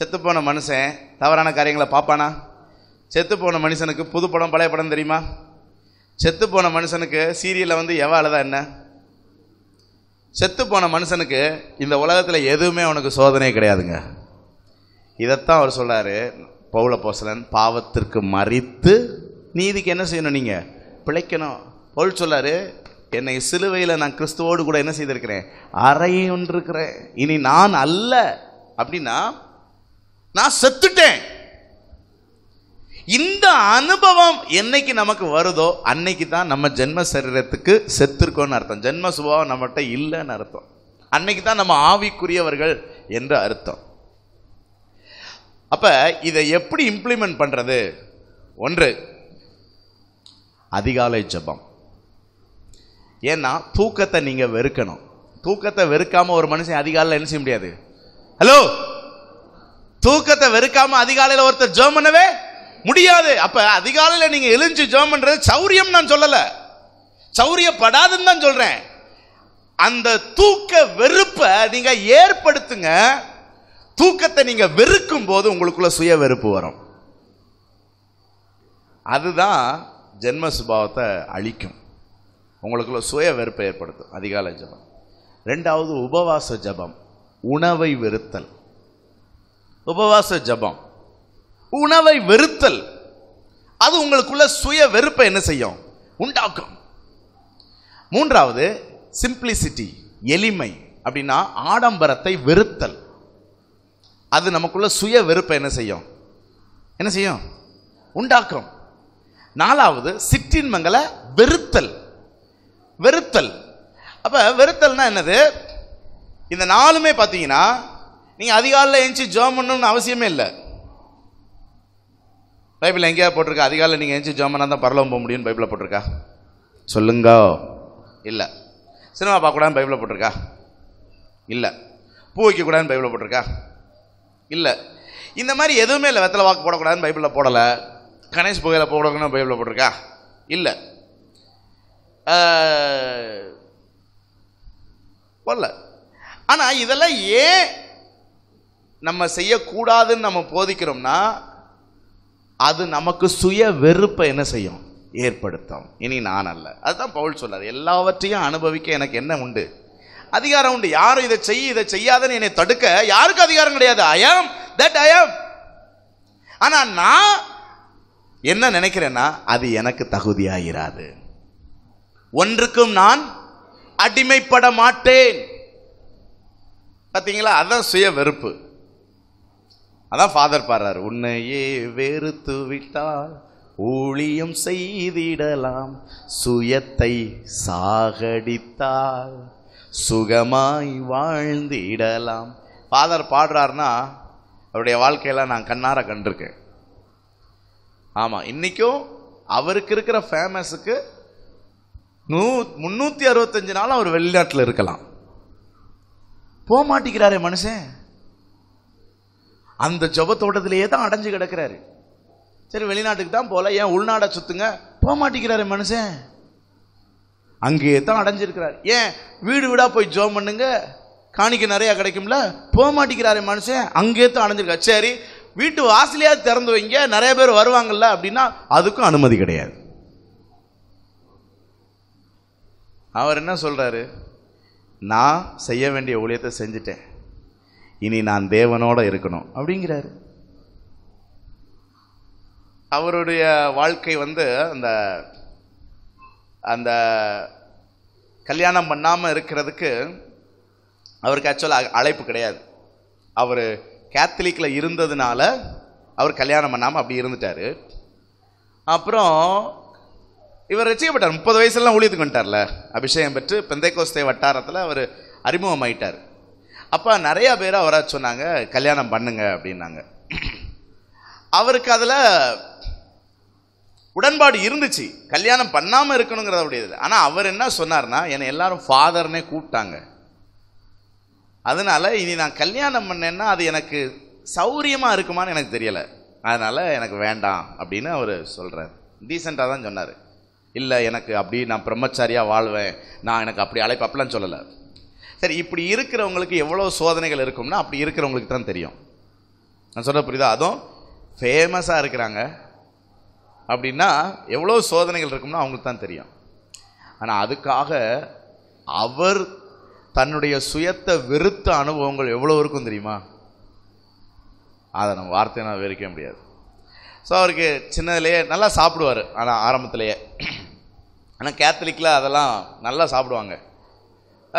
செத்துப்போன மனுஷன் தவறான காரியங்களை பார்ப்பானா செத்துப்போன மனுஷனுக்கு புது படம் பழைய படம் தெரியுமா செத்துப்போன மனுஷனுக்கு சீரியலில் வந்து எவ அழுதா என்ன செத்துப்போன மனுஷனுக்கு இந்த உலகத்தில் எதுவுமே அவனுக்கு சோதனையே கிடையாதுங்க இதைத்தான் அவர் சொல்கிறார் பௌல போசலன் பாவத்திற்கு மறித்து நீதிக்கு என்ன செய்யணும் நீங்கள் பிழைக்கணும் பொருள் சொல்லாரு என்னை சிலுவையில் நான் கிறிஸ்துவோடு கூட என்ன செய்திருக்கிறேன் அறையொன்றிருக்கிறேன் இனி நான் அல்ல அப்படின்னா நான் செத்துட்டேன் இந்த அனுபவம் என்னைக்கு நமக்கு வருதோ அன்னைக்கு தான் நம்ம ஜென்ம சரீரத்துக்கு செத்துருக்கோன்னு அர்த்தம் ஜென்ம சுபாவம் நம்மகிட்ட இல்லைன்னு அர்த்தம் அன்னைக்கு தான் நம்ம ஆவிக்குரியவர்கள் என்று அர்த்தம் அப்போ இதை எப்படி இம்ப்ளிமெண்ட் பண்ணுறது ஒன்று அதிகாலை ஜபம் ஏன்னா தூக்கத்தை நீங்கள் வெறுக்கணும் தூக்கத்தை வெறுக்காமல் ஒரு மனுஷன் அதிகாலையில் என்ன செய்ய முடியாது ஹலோ தூக்கத்தை வெறுக்காம அதிகாலையில் ஒருத்தர் ஜோம் பண்ணவே முடியாது அப்ப அதிகாலையில் நீங்க எழுஞ்சு ஜோம் பண்றது சௌரியம் நான் சொல்லல சௌரியப்படாதுன்னு தான் சொல்றேன் அந்த தூக்க வெறுப்பை நீங்க ஏற்படுத்துங்க தூக்கத்தை நீங்க வெறுக்கும் போது உங்களுக்குள்ள சுய வெறுப்பு வரும் அதுதான் ஜென்ம சுபாவத்தை அழிக்கும் உங்களுக்குள்ள சுய வெறுப்பை ஏற்படுத்தும் அதிகாலை ஜபம் ரெண்டாவது உபவாச ஜபம் உணவை வெறுத்தல் உபவாச ஜபம் உணவை வெறுத்தல் அது உங்களுக்குள்ள சுய வெறுப்பை என்ன செய்யும் உண்டாக்கும் மூன்றாவது சிம்பிளிசிட்டி எளிமை அப்படின்னா ஆடம்பரத்தை வெறுத்தல் அது நமக்குள்ள சுய வெறுப்பை என்ன செய்யும் என்ன செய்யும் உண்டாக்கும் நாலாவது சிற்றின்மங்களை வெறுத்தல் வெறுத்தல் அப்போ வெறுத்தல்னா என்னது இந்த நாலுமே பார்த்தீங்கன்னா நீங்கள் அதிகாலையில் எழுந்து ஜோம் பண்ணணும்னு அவசியமே இல்லை பைபிள் எங்கேயா போட்டிருக்கா அதிகாலையில் நீங்கள் எழுந்து ஜோம் பண்ணால் தான் பரலவம் போக முடியும்னு பைபிளில் போட்டிருக்கா சொல்லுங்க இல்லை சினிமா பார்க்கக்கூடாதுன்னு பைபிளில் போட்டிருக்கா இல்லை பூ வைக்கக்கூடாதுன்னு பைபிளில் போட்டிருக்கா இல்லை இந்த மாதிரி எதுவுமே இல்லை வெத்தலை வாக்கு போடக்கூடாதுன்னு பைபிளில் போடலை கணேஷ் புகையில் போடக்கூடாதுன்னு பைபிளில் போட்டிருக்கா இல்லை போடல ஆனால் இதெல்லாம் ஏன் நம்ம செய்யக்கூடாதுன்னு நம்ம போதிக்கிறோம்னா அது நமக்கு சுய வெறுப்பை என்ன செய்யும் ஏற்படுத்தும் இனி நான் அல்ல அதுதான் பவுல் சொல்லார் எல்லாவற்றையும் அனுபவிக்க எனக்கு என்ன உண்டு அதிகாரம் உண்டு யாரும் இதை செய்ய இதை செய்யாதன்னு என்னை தடுக்க யாருக்கும் அதிகாரம் கிடையாது ஐ தட் ஐ ஆம் ஆனால் நான் என்ன நினைக்கிறேன்னா அது எனக்கு தகுதியாகிறாது ஒன்றுக்கும் நான் அடிமைப்பட மாட்டேன் பார்த்தீங்களா அதுதான் சுய வெறுப்பு அதான் ஃபாதர் பாடுறார் உன்னையே வெறுத்து விட்டால் ஊழியம் செய்திடலாம் சுயத்தை சாகடித்தால் சுகமாய் வாழ்ந்திடலாம் ஃபாதர் பாடுறாருன்னா அவருடைய வாழ்க்கையில் நான் கண்ணார கண்டிருக்கேன் ஆமாம் இன்றைக்கும் அவருக்கு இருக்கிற ஃபேமஸுக்கு நூ முந்நூற்றி அறுபத்தஞ்சு நாள் அவர் வெளிநாட்டில் இருக்கலாம் போக மாட்டேங்கிறாரே மனுஷன் அந்த ஜப தோட்டத்திலேயே தான் அடைஞ்சு கிடக்கிறாரு சரி வெளிநாட்டுக்கு தான் போல ஏன் உள்நாடை சுத்துங்க போக மாட்டேங்கிறாரு மனுஷன் அங்கேயே தான் அடைஞ்சிருக்கிறார் ஏன் வீடு வீடாக போய் ஜோம் பண்ணுங்க காணிக்க நிறையா கிடைக்கும்ல போக மாட்டேங்கிறாரு மனுஷன் அங்கேயே தான் அடைஞ்சிருக்காரு சரி வீட்டு வாசலையா திறந்து வைங்க நிறைய பேர் வருவாங்கல்ல அப்படின்னா அதுக்கும் அனுமதி கிடையாது அவர் என்ன சொல்கிறாரு நான் செய்ய வேண்டிய ஊழியத்தை செஞ்சுட்டேன் இனி நான் தேவனோட இருக்கணும் அப்படிங்கிறாரு அவருடைய வாழ்க்கை வந்து அந்த அந்த கல்யாணம் பண்ணாமல் இருக்கிறதுக்கு அவருக்கு ஆக்சுவலாக அழைப்பு கிடையாது அவர் கேத்தலிக்கில் இருந்ததுனால அவர் கல்யாணம் பண்ணாமல் அப்படி இருந்துட்டார் அப்புறம் இவர் ரசிக்கப்பட்டார் முப்பது வயசுலாம் ஊழியத்துக்கு வந்துட்டார்ல அபிஷேகம் பெற்று பெந்தைகோஸ்தே வட்டாரத்தில் அவர் அறிமுகமாயிட்டார் அப்போ நிறையா பேர் அவராக சொன்னாங்க கல்யாணம் பண்ணுங்க அப்படின்னாங்க அவருக்கு அதில் உடன்பாடு இருந்துச்சு கல்யாணம் பண்ணாமல் இருக்கணுங்கிறத உடையது ஆனால் அவர் என்ன சொன்னார்னா என்னை எல்லாரும் ஃபாதர்னே கூப்பிட்டாங்க அதனால் இனி நான் கல்யாணம் பண்ணேன்னா அது எனக்கு சௌரியமாக இருக்குமான்னு எனக்கு தெரியலை அதனால் எனக்கு வேண்டாம் அப்படின்னு அவர் சொல்கிறார் டீசெண்டாக தான் சொன்னார் இல்லை எனக்கு அப்படி நான் பிரம்மச்சாரியாக வாழ்வேன் நான் எனக்கு அப்படி அழைப்பு அப்படிலாம் சொல்லலை சரி இப்படி இருக்கிறவங்களுக்கு எவ்வளோ சோதனைகள் இருக்கும்னா அப்படி இருக்கிறவங்களுக்கு தான் தெரியும் நான் சொல்ல புரியுதா அதுவும் ஃபேமஸாக இருக்கிறாங்க அப்படின்னா எவ்வளோ சோதனைகள் இருக்கும்னா அவங்களுக்கு தான் தெரியும் ஆனால் அதுக்காக அவர் தன்னுடைய சுயத்தை வெறுத்த அனுபவங்கள் எவ்வளோ இருக்கும் தெரியுமா அதை நம்ம நான் வெறுக்க முடியாது ஸோ அவருக்கு சின்னதுலேயே நல்லா சாப்பிடுவார் ஆனால் ஆரம்பத்திலேயே ஆனால் கேத்தலிக்கில் அதெல்லாம் நல்லா சாப்பிடுவாங்க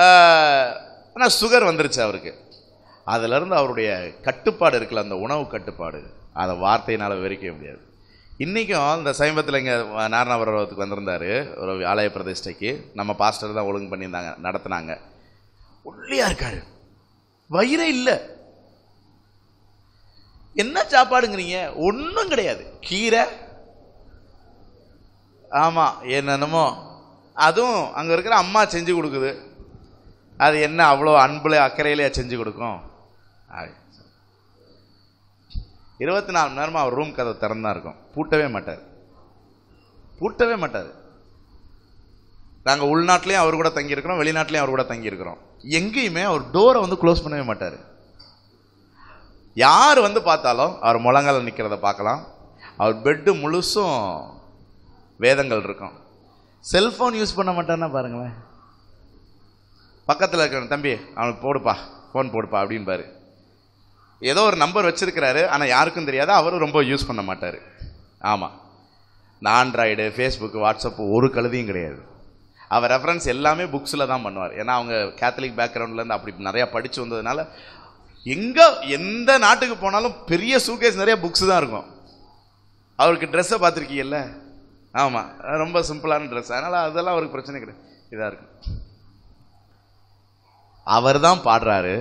ஆனால் சுகர் வந்துருச்சு அவருக்கு அதிலிருந்து அவருடைய கட்டுப்பாடு இருக்குல்ல அந்த உணவு கட்டுப்பாடு அதை வார்த்தையினால் விவரிக்க முடியாது இன்றைக்கும் இந்த சமீபத்தில் இங்கே நாராயணபுரத்துக்கு வந்திருந்தார் ஒரு ஆலய பிரதிஷ்டைக்கு நம்ம பாஸ்டர் தான் ஒழுங்கு பண்ணியிருந்தாங்க நடத்தினாங்க ஒல்லியாக இருக்காரு வயிறே இல்லை என்ன சாப்பாடுங்கிறீங்க ஒன்றும் கிடையாது கீரை ஆமாம் என்னென்னமோ அதுவும் அங்கே இருக்கிற அம்மா செஞ்சு கொடுக்குது அது என்ன அவ்வளோ அன்பில் அக்கறையிலேயே செஞ்சு கொடுக்கும் இருபத்தி நாலு மணி நேரமாக அவர் ரூம் கதை திறந்தா இருக்கும் பூட்டவே மாட்டார் பூட்டவே மாட்டார் நாங்கள் உள்நாட்டிலையும் அவர் கூட தங்கியிருக்கிறோம் வெளிநாட்டிலையும் அவர் கூட தங்கியிருக்கிறோம் எங்கேயுமே அவர் டோரை வந்து க்ளோஸ் பண்ணவே மாட்டார் யார் வந்து பார்த்தாலும் அவர் முழங்கால நிற்கிறத பார்க்கலாம் அவர் பெட்டு முழுசும் வேதங்கள் இருக்கும் செல்ஃபோன் யூஸ் பண்ண மாட்டேன்னா பாருங்களேன் பக்கத்தில் இருக்கிற தம்பி அவனுக்கு போடுப்பா ஃபோன் போடுப்பா அப்படின்பாரு ஏதோ ஒரு நம்பர் வச்சுருக்கிறாரு ஆனால் யாருக்கும் தெரியாது அவரும் ரொம்ப யூஸ் பண்ண மாட்டார் ஆமாம் இந்த ஆண்ட்ராய்டு ஃபேஸ்புக்கு வாட்ஸ்அப்பு ஒரு கழுதியும் கிடையாது அவர் ரெஃபரன்ஸ் எல்லாமே புக்ஸில் தான் பண்ணுவார் ஏன்னா அவங்க கேத்தலிக் பேக்ரவுண்ட்லேருந்து அப்படி நிறையா படித்து வந்ததுனால எங்கே எந்த நாட்டுக்கு போனாலும் பெரிய சூகேஸ் நிறைய புக்ஸ் தான் இருக்கும் அவருக்கு ட்ரெஸ்ஸை பார்த்துருக்கீங்கல்ல ஆமாம் ரொம்ப சிம்பிளான ட்ரெஸ் அதனால் அதெல்லாம் அவருக்கு பிரச்சனை கிடையாது இதாக இருக்கும் அவர் தான் பாடுறாரு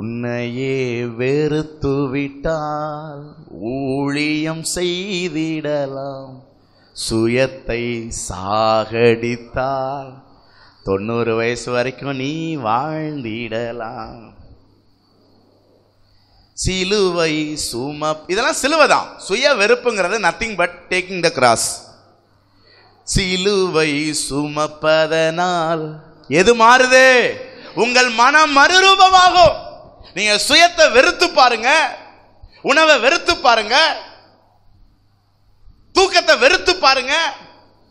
உன்னையே வெறுத்து விட்டால் ஊழியம் செய்திடலாம் சுயத்தை சாகடித்தால் தொண்ணூறு வயசு வரைக்கும் நீ வாழ்ந்திடலாம் சிலுவை சும இதெல்லாம் சிலுவை தான் சுய வெறுப்புங்கிறது nothing but taking the cross சிலுவை சுமப்பதனால் எது மாறுதே உங்கள் மனம் மறுரூபமாகும் நீங்க சுயத்தை வெறுத்து பாருங்க உணவை வெறுத்து பாருங்க தூக்கத்தை வெறுத்து பாருங்க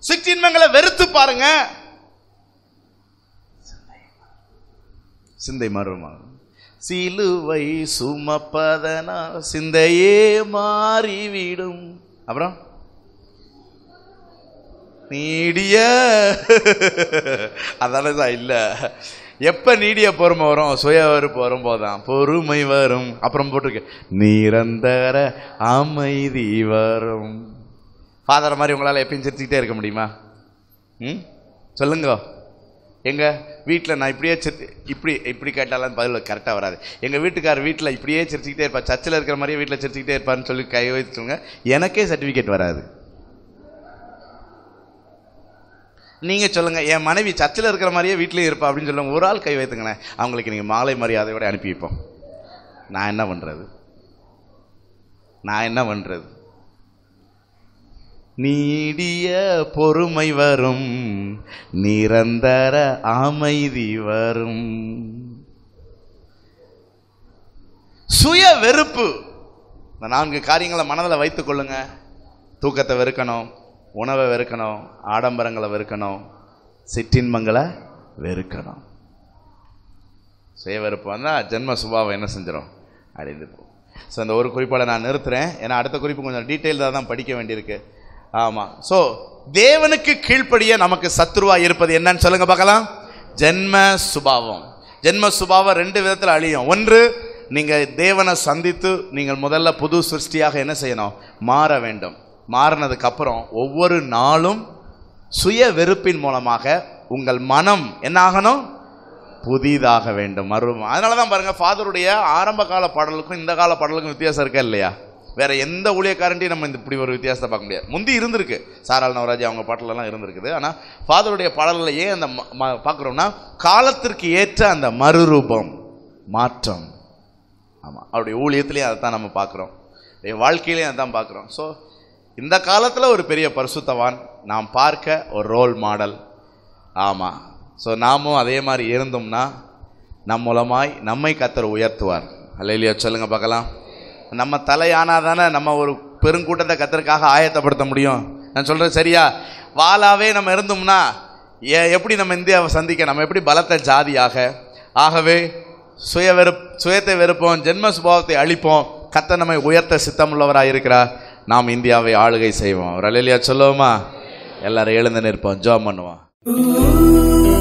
சிற்றின்மங்களை வெறுத்து பாருங்க சிந்தை மறுமாகும் சிலுவை சுமப்பதனா சிந்தையே மாறிவிடும் அப்புறம் நீடிய [laughs] அதனால தான் இல்லை எப்போ நீடிய பொறுமை வரும் சுய வெறுப்பு வரும்போது தான் பொறுமை வரும் அப்புறம் போட்டிருக்கு நிரந்தர அமைதி வரும் ஃபாதர் மாதிரி உங்களால் எப்பயும் சிரிச்சுக்கிட்டே இருக்க முடியுமா ம் சொல்லுங்க எங்கள் வீட்டில் நான் இப்படியே சிரி இப்படி இப்படி கேட்டாலும் பதில் கரெக்டாக வராது எங்கள் வீட்டுக்கார் வீட்டில் இப்படியே சிரிச்சுக்கிட்டே இருப்பா சர்ச்சில் இருக்கிற மாதிரியே வீட்டில் சிரிச்சுக்கிட்டே இருப்பான்னு சொல்லி கை வைத்துங்க எனக்கே சர்டிஃபிகேட் வராது நீங்கள் சொல்லுங்கள் என் மனைவி சர்ச்சில் இருக்கிற மாதிரியே வீட்டிலே இருப்பா அப்படின்னு சொல்லுங்க ஒரு ஆள் கை வைத்துங்களேன் அவங்களுக்கு நீங்கள் மாலை மரியாதையோடு அனுப்பி வைப்போம் நான் என்ன பண்ணுறது நான் என்ன பண்ணுறது நீடிய பொறுமை வரும் நிரந்தர அமைதி வரும் சுய வெறுப்பு இந்த நான்கு காரியங்களை மனதில் வைத்துக் கொள்ளுங்க தூக்கத்தை வெறுக்கணும் உணவை வெறுக்கணும் ஆடம்பரங்களை வெறுக்கணும் சிற்றின்மங்களை வெறுக்கணும் சுய வந்தால் ஜென்ம சுபாவம் என்ன செஞ்சிடும் அழிந்து போகும் ஸோ அந்த ஒரு குறிப்பாக நான் நிறுத்துகிறேன் ஏன்னா அடுத்த குறிப்பு கொஞ்சம் டீட்டெயில் தான் படிக்க வேண்டியிருக்கு ஆமாம் ஸோ தேவனுக்கு கீழ்ப்படிய நமக்கு சத்ருவாக இருப்பது என்னன்னு சொல்லுங்கள் பார்க்கலாம் ஜென்ம சுபாவம் ஜென்ம சுபாவம் ரெண்டு விதத்தில் அழியும் ஒன்று நீங்கள் தேவனை சந்தித்து நீங்கள் முதல்ல புது சிருஷ்டியாக என்ன செய்யணும் மாற வேண்டும் மாறினதுக்கப்புறம் ஒவ்வொரு நாளும் சுய வெறுப்பின் மூலமாக உங்கள் மனம் என்ன ஆகணும் புதிதாக வேண்டும் மறுபடியும் அதனால தான் பாருங்கள் ஃபாதருடைய ஆரம்ப கால பாடலுக்கும் இந்த கால பாடலுக்கும் வித்தியாசம் இருக்கா இல்லையா வேற எந்த ஊழியக்காரன்ட்டையும் நம்ம இந்த இப்படி ஒரு வித்தியாசத்தை பார்க்க முடியாது முந்தி இருந்திருக்கு சாரால் நவராஜ் அவங்க பாட்டிலெல்லாம் இருந்திருக்குது ஆனால் ஃபாதருடைய பாடலில் ஏன் அந்த பார்க்குறோம்னா காலத்திற்கு ஏற்ற அந்த மறுரூபம் மாற்றம் ஆமாம் அவருடைய ஊழியத்துலேயும் அதை தான் நம்ம பார்க்குறோம் வாழ்க்கையிலையும் அதை தான் பார்க்குறோம் ஸோ இந்த காலத்தில் ஒரு பெரிய பரிசுத்தவான் நாம் பார்க்க ஒரு ரோல் மாடல் ஆமாம் ஸோ நாமும் அதே மாதிரி இருந்தோம்னா நம் மூலமாய் நம்மை கத்தர் உயர்த்துவார் அல்லையிலையோ சொல்லுங்கள் பார்க்கலாம் நம்ம தலையானால் தானே நம்ம ஒரு பெருங்கூட்டத்தை கத்தருக்காக ஆயத்தப்படுத்த முடியும் நான் சொல்கிறேன் சரியா வாலாவே நம்ம இருந்தோம்னா ஏ எப்படி நம்ம இந்தியாவை சந்திக்க நம்ம எப்படி பலத்த ஜாதியாக ஆகவே சுய வெறுப் சுயத்தை வெறுப்போம் ஜென்ம சுபாவத்தை அழிப்போம் கத்தை நம்மை உயர்த்த சித்தமுள்ளவராக இருக்கிறார் நாம் இந்தியாவை ஆளுகை செய்வோம் ரலிலியா சொல்லுவோமா எல்லாரும் எழுந்து நிற்போம் ஜோம் பண்ணுவோம்